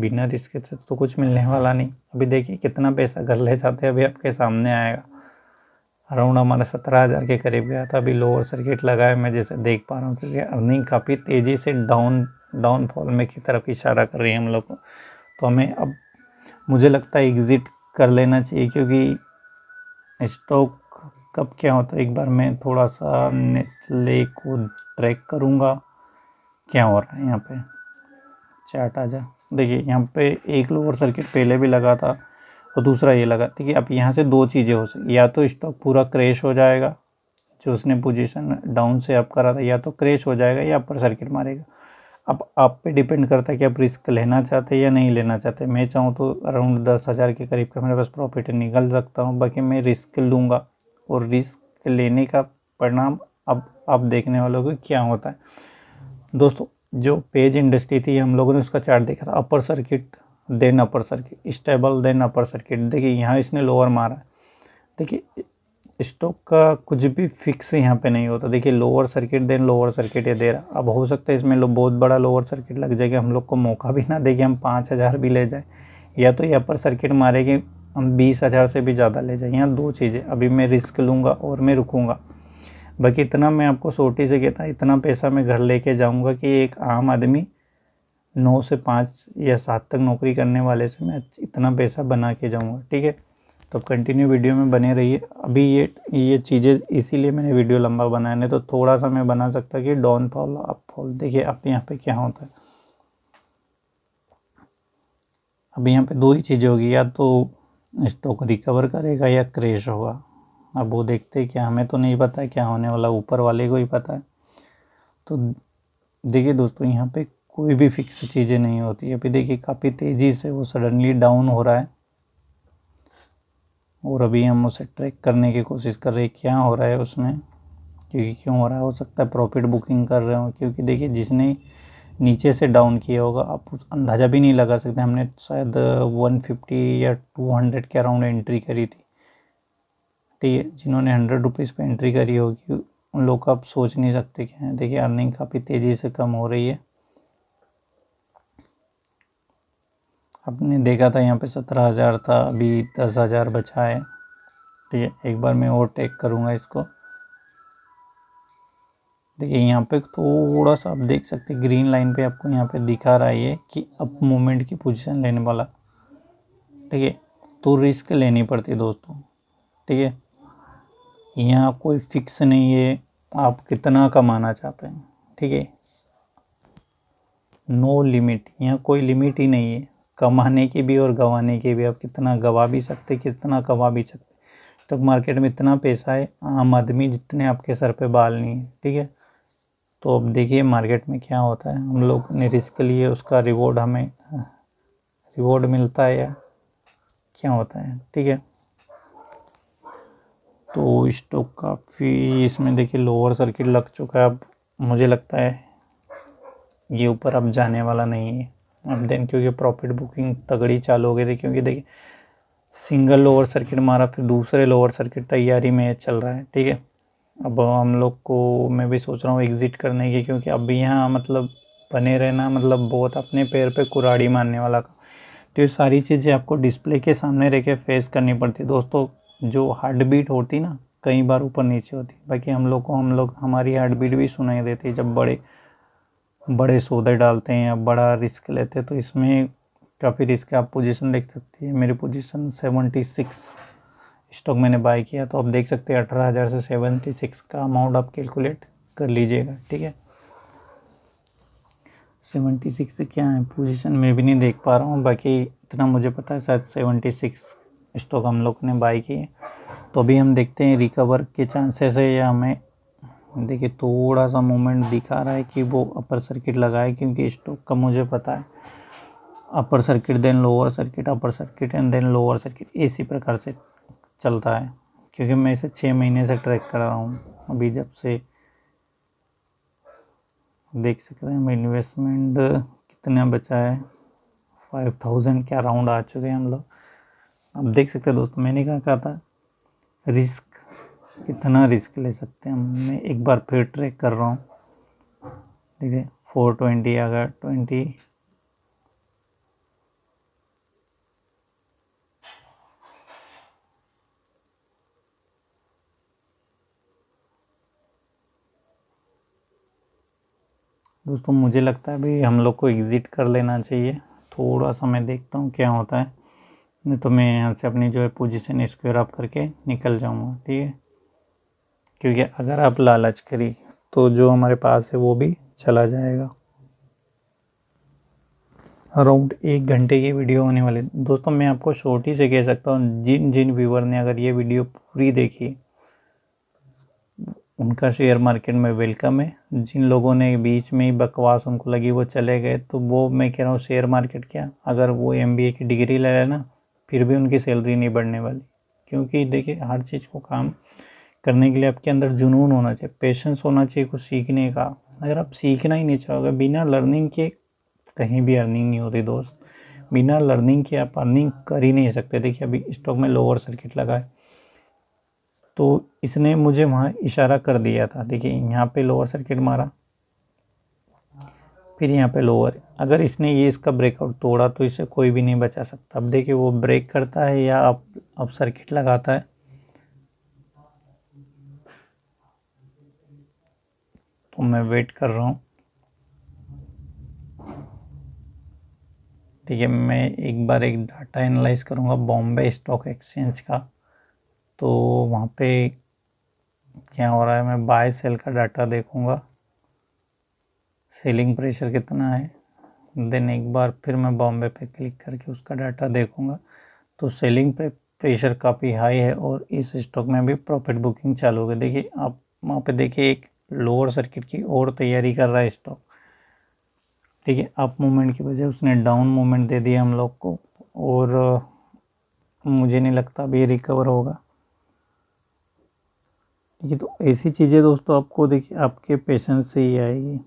बिना रिस्क से तो कुछ मिलने वाला नहीं अभी देखिए कितना पैसा घर ले जाते हैं अभी आपके सामने आएगा अराउंड हमारा सत्रह हज़ार के करीब गया था अभी लोअर सर्किट लगाए मैं जैसे देख पा रहा हूँ क्योंकि अर्निंग काफ़ी तेज़ी से डाउन डाउनफॉल में की तरफ इशारा कर रही है हम लोग को तो हमें अब मुझे लगता है एग्ज़िट कर लेना चाहिए क्योंकि स्टॉक कब क्या होता है एक बार मैं थोड़ा सा नेस्ले को ट्रैक करूँगा क्या हो रहा है यहाँ पे चार्ट आ जा देखिए यहाँ पे एक लोअर सर्किट पहले भी लगा था और दूसरा ये लगा ठीक है अब यहाँ से दो चीज़ें हो सकती या तो स्टॉक पूरा क्रेश हो जाएगा जो उसने पोजीशन डाउन से अप करा था या तो क्रेश हो जाएगा या अपर सर्किट मारेगा अब आप पे डिपेंड करता है कि आप रिस्क लेना चाहते हैं या नहीं लेना चाहते मैं चाहूँ तो अराउंड दस हज़ार के करीब का मेरे पास प्रॉफिट निकल सकता हूँ बाकी मैं रिस्क लूँगा और रिस्क लेने का परिणाम अब आप देखने वालों को क्या होता है दोस्तों जो पेज इंडस्ट्री थी हम लोगों ने उसका चार्ट देखा था upper circuit then upper circuit stable then upper circuit देखिए यहाँ इसने लोअर मारा देखिए स्टॉक का कुछ भी फिक्स यहाँ पे नहीं होता देखिए lower circuit then lower circuit ये दे रहा अब हो सकता है इसमें लो बहुत बड़ा लोअर सर्किट लग जाएगा हम लोग को मौका भी ना देगी हम पाँच हज़ार भी ले जाएँ या तो ये अपर सर्किट मारेगी हम बीस हज़ार से भी ज़्यादा ले जाए यहाँ दो चीज़ें अभी मैं रिस्क लूँगा और मैं रुकूँगा बाकी इतना मैं आपको सोटी से कहता इतना पैसा मैं घर लेके जाऊँगा कि एक आम आदमी नौ से पाँच या सात तक नौकरी करने वाले से मैं इतना पैसा बना के जाऊँगा ठीक है तो कंटिन्यू वीडियो में बने रहिए अभी ये ये चीज़ें इसीलिए मैंने वीडियो लंबा बनाया नहीं तो थोड़ा सा मैं बना सकता कि डाउन फॉल अप फॉल देखिए अब यहाँ पे क्या होता है अभी यहाँ पे दो ही चीज़ें होगी या तो स्टॉक रिकवर करेगा या क्रेश होगा अब वो देखते हैं क्या हमें तो नहीं पता क्या होने वाला ऊपर वाले को ही पता है तो देखिए दोस्तों यहाँ पे कोई भी फिक्स चीज़ें नहीं होती अभी देखिए काफ़ी तेज़ी से वो सडनली डाउन हो रहा है और अभी हम उसे ट्रैक करने की कोशिश कर रहे हैं क्या हो रहा है उसमें क्योंकि क्यों हो रहा है हो सकता है प्रॉफिट बुकिंग कर रहे हो क्योंकि देखिए जिसने नीचे से डाउन किया होगा आप उस अंदाज़ा भी नहीं लगा सकते हमने शायद 150 uh, या 200 के अराउंड एंट्री करी थी ठीक है जिन्होंने हंड्रेड रुपीज़ पर एंट्री करी होगी उन लोग का आप सोच नहीं सकते क्या हैं हाँ, देखिए अर्निंग काफ़ी तेज़ी से कम हो रही है आपने देखा था यहाँ पे सत्रह हज़ार था अभी दस हज़ार बचा है ठीक है एक बार मैं और टेक करूँगा इसको देखिए यहाँ पे थोड़ा सा आप देख सकते हैं ग्रीन लाइन पे आपको यहाँ पे दिखा रहा है कि अप मोमेंट की पोजीशन लेने वाला ठीक है तो रिस्क लेनी पड़ती है दोस्तों ठीक है यहाँ कोई फिक्स नहीं है आप कितना कमाना चाहते हैं ठीक है नो लिमिट यहाँ कोई लिमिट ही नहीं है कमाने की भी और गंवाने की भी आप कितना गवा भी सकते कितना कमा भी सकते तो मार्केट में इतना पैसा है आम आदमी जितने आपके सर पे बाल नहीं है ठीक है तो अब देखिए मार्केट में क्या होता है हम लोग ने रिस्क लिए उसका रिवॉर्ड हमें रिवॉर्ड मिलता है या क्या होता है ठीक है तो स्टॉक तो काफ़ी इसमें देखिए लोअर सर्किट लग चुका है अब मुझे लगता है ये ऊपर अब जाने वाला नहीं है अब देन क्योंकि प्रॉफिट बुकिंग तगड़ी चालू हो गई थी क्योंकि देखिए सिंगल लोअर सर्किट मारा फिर दूसरे लोअर सर्किट तैयारी में चल रहा है ठीक है अब हम लोग को मैं भी सोच रहा हूँ एग्ज़िट करने की क्योंकि अब यहाँ मतलब बने रहना मतलब बहुत अपने पैर पे कुराड़ी मारने वाला का तो ये सारी चीज़ें आपको डिस्प्ले के सामने रह के फेस करनी पड़ती दोस्तों जो हार्ट बीट होती ना कई बार ऊपर नीचे होती बाकी हम लोग को हम लोग हमारी हार्ट बीट भी सुनाई देती जब बड़े बड़े सौदे डालते हैं या बड़ा रिस्क लेते हैं तो इसमें काफ़ी रिस्क आप पोजीशन देख सकते हैं मेरी पोजीशन सेवेंटी सिक्स स्टॉक मैंने बाय किया तो आप देख सकते हैं अठारह हज़ार से सेवेंटी सिक्स का अमाउंट आप कैलकुलेट कर लीजिएगा ठीक है सेवेंटी सिक्स क्या है पोजीशन मैं भी नहीं देख पा रहा हूँ बाकी इतना मुझे पता है शायद सेवेंटी सिक्स स्टॉक हम लोग ने बाई की तो अभी हम देखते हैं रिकवर के चांसेस है या हमें देखिए थोड़ा सा मोमेंट दिखा रहा है कि वो अपर सर्किट लगाए क्योंकि स्टॉक का मुझे पता है upper circuit then lower circuit upper circuit and then lower circuit इसी प्रकार से चलता है क्योंकि मैं इसे छः महीने से ट्रैक कर रहा हूँ अभी जब से देख सकते हैं हम इन्वेस्टमेंट कितना बचा है फाइव थाउजेंड क्या राउंड आ चुके हैं हम लोग आप देख सकते हैं दोस्तों मैंने क्या कहा था रिस्क कितना रिस्क ले सकते हैं मैं एक बार फिर ट्रैक कर रहा हूँ देखिए फोर ट्वेंटी अगर ट्वेंटी दोस्तों मुझे लगता है भाई हम लोग को एग्ज़िट कर लेना चाहिए थोड़ा सा मैं देखता हूँ क्या होता है नहीं तो मैं यहाँ से अपनी जो है पोजिशन स्क्वेयर अप करके निकल जाऊँगा ठीक है क्योंकि अगर आप लालच करी तो जो हमारे पास है वो भी चला जाएगा अराउंड एक घंटे की वीडियो होने वाली दोस्तों मैं आपको शॉर्ट ही से कह सकता हूँ जिन जिन व्यूवर ने अगर ये वीडियो पूरी देखी उनका शेयर मार्केट में वेलकम है जिन लोगों ने बीच में ही बकवास उनको लगी वो चले गए तो वो मैं कह रहा हूँ शेयर मार्केट क्या अगर वो एम की डिग्री ले लेना फिर भी उनकी सैलरी नहीं बढ़ने वाली क्योंकि देखिए हर चीज़ को काम करने के लिए आपके अंदर जुनून होना चाहिए पेशेंस होना चाहिए कुछ सीखने का अगर आप सीखना ही नहीं चाहोगे बिना लर्निंग के कहीं भी अर्निंग नहीं होती दोस्त बिना लर्निंग के आप अर्निंग कर ही नहीं सकते देखिए अभी स्टॉक में लोअर सर्किट लगा है तो इसने मुझे वहाँ इशारा कर दिया था देखिए यहाँ पे लोअर सर्किट मारा फिर यहाँ पे लोअर अगर इसने ये इसका ब्रेकआउट तोड़ा तो इसे कोई भी नहीं बचा सकता अब देखिए वो ब्रेक करता है या अब अब सर्किट लगाता है तो मैं वेट कर रहा हूँ ठीक है मैं एक बार एक डाटा एनालाइज करूँगा बॉम्बे स्टॉक एक्सचेंज का तो वहाँ पे क्या हो रहा है मैं बाय सेल का डाटा देखूँगा सेलिंग प्रेशर कितना है देन एक बार फिर मैं बॉम्बे पे क्लिक करके उसका डाटा देखूंगा तो सेलिंग पे प्रेशर काफ़ी हाई है और इस स्टॉक में भी प्रॉफिट बुकिंग चालू हो गई देखिए आप वहाँ पे देखिए एक लोअर सर्किट की और तैयारी कर रहा है स्टॉक ठीक है अप मूवमेंट की वजह उसने डाउन मूवमेंट दे दिया हम लोग को और मुझे नहीं लगता अभी रिकवर होगा ठीक है तो ऐसी चीज़ें दोस्तों आपको देखिए आपके पेशेंस से ही आएगी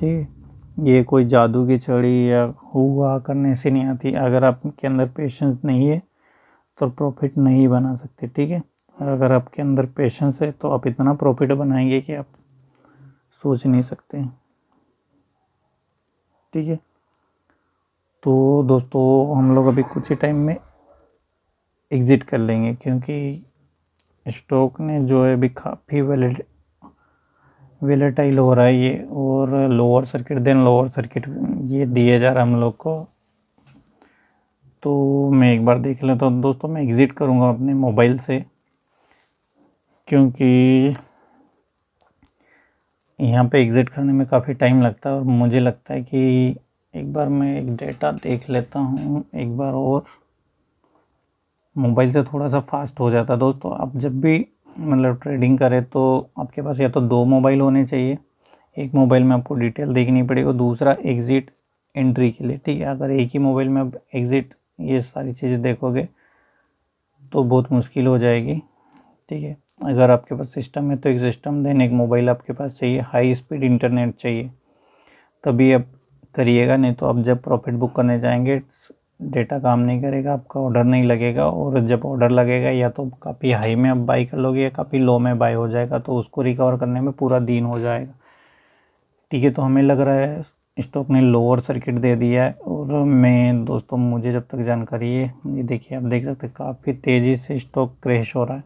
ठीक है ये कोई जादू की छड़ी या हुआ करने से नहीं आती अगर आपके अंदर पेशेंस नहीं है तो प्रॉफिट नहीं बना सकते ठीक है अगर आपके अंदर पेशेंस है तो आप इतना प्रॉफिट बनाएंगे कि आप सोच नहीं सकते ठीक है तो दोस्तों हम लोग अभी कुछ ही टाइम में एग्ज़िट कर लेंगे क्योंकि स्टॉक ने जो है अभी काफ़ी वैलिड वेलेटाइल हो रहा है ये और lower circuit then lower circuit ये दिया जा रहा है हम लोग को तो मैं एक बार देख लेता हूँ दोस्तों मैं एग्ज़िट करूँगा अपने मोबाइल से क्योंकि यहाँ पे एग्ज़िट करने में काफ़ी टाइम लगता है और मुझे लगता है कि एक बार मैं एक डेटा देख लेता हूँ एक बार और मोबाइल से थोड़ा सा फास्ट हो जाता है दोस्तों आप जब भी मतलब ट्रेडिंग करें तो आपके पास या तो दो मोबाइल होने चाहिए एक मोबाइल में आपको डिटेल देखनी पड़ेगी और दूसरा एग्ज़िट एंट्री के लिए ठीक है अगर एक ही मोबाइल में आप एग्ज़िट ये सारी चीज़ें देखोगे तो बहुत मुश्किल हो जाएगी ठीक है अगर आपके पास सिस्टम है तो एक सिस्टम देन एक मोबाइल आपके पास चाहिए हाई स्पीड इंटरनेट चाहिए तभी आप करिएगा नहीं तो आप जब प्रॉफिट बुक करने जाएंगे डेटा काम नहीं करेगा आपका ऑर्डर नहीं लगेगा और जब ऑर्डर लगेगा या तो काफ़ी हाई में आप बाई कर लोगे या काफ़ी लो में बाई हो जाएगा तो उसको रिकवर करने में पूरा दिन हो जाएगा ठीक है तो हमें लग रहा है स्टॉक ने लोअर सर्किट दे दिया है और मैं दोस्तों मुझे जब तक जानकारी है ये देखिए आप देख सकते काफ़ी तेज़ी से स्टॉक क्रेश हो रहा है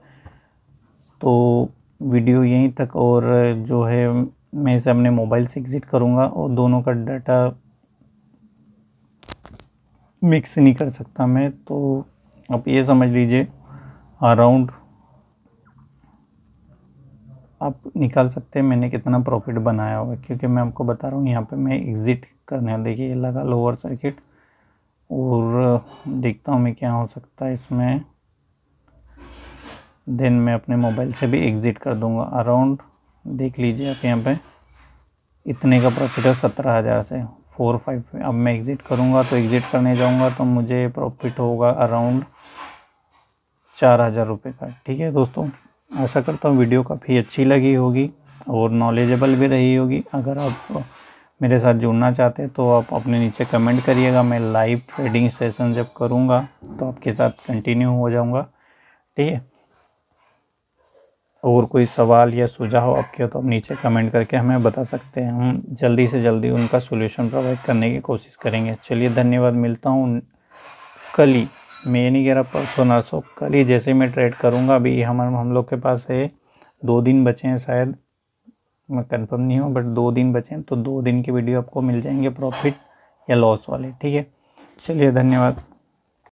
तो वीडियो यहीं तक और जो है मैं इसे अपने मोबाइल से एग्ज़िट करूँगा और दोनों का डाटा मिक्स नहीं कर सकता मैं तो आप ये समझ लीजिए अराउंड आप निकाल सकते हैं मैंने कितना प्रॉफिट बनाया हुआ क्योंकि मैं आपको बता रहा हूँ यहाँ पे मैं एग्ज़िट करने देखिए ये लगा लोअर सर्किट और देखता हूँ मैं क्या हो सकता है इसमें देन मैं अपने मोबाइल से भी एग्ज़िट कर दूँगा अराउंड देख लीजिए आप यहाँ पे इतने का प्रॉफिट है सत्रह हज़ार से फोर फाइव में अब मैं एग्ज़िट करूँगा तो एग्ज़िट करने जाऊँगा तो मुझे प्रॉफिट होगा अराउंड चार हज़ार रुपये का ठीक है दोस्तों ऐसा करता हूँ वीडियो काफ़ी अच्छी लगी होगी और नॉलेजेबल भी रही होगी अगर आप मेरे साथ जुड़ना चाहते हैं तो आप अपने नीचे कमेंट करिएगा मैं लाइव ट्रेडिंग सेशन जब करूँगा तो आपके साथ कंटिन्यू हो जाऊँगा ठीक है और कोई सवाल या सुझाव आपके हो तो आप नीचे कमेंट करके हमें बता सकते हैं हम जल्दी से जल्दी उनका सोल्यूशन प्रोवाइड करने की कोशिश करेंगे चलिए धन्यवाद मिलता हूँ कल ही मैं नहीं कह रहा परसों नरसों कल ही जैसे मैं ट्रेड करूँगा अभी हम हम लोग के पास है दो दिन बचे हैं शायद मैं कंफर्म नहीं हूँ बट दो दिन बचे हैं तो दो दिन की वीडियो आपको मिल जाएंगे प्रॉफिट या लॉस वाले ठीक है चलिए धन्यवाद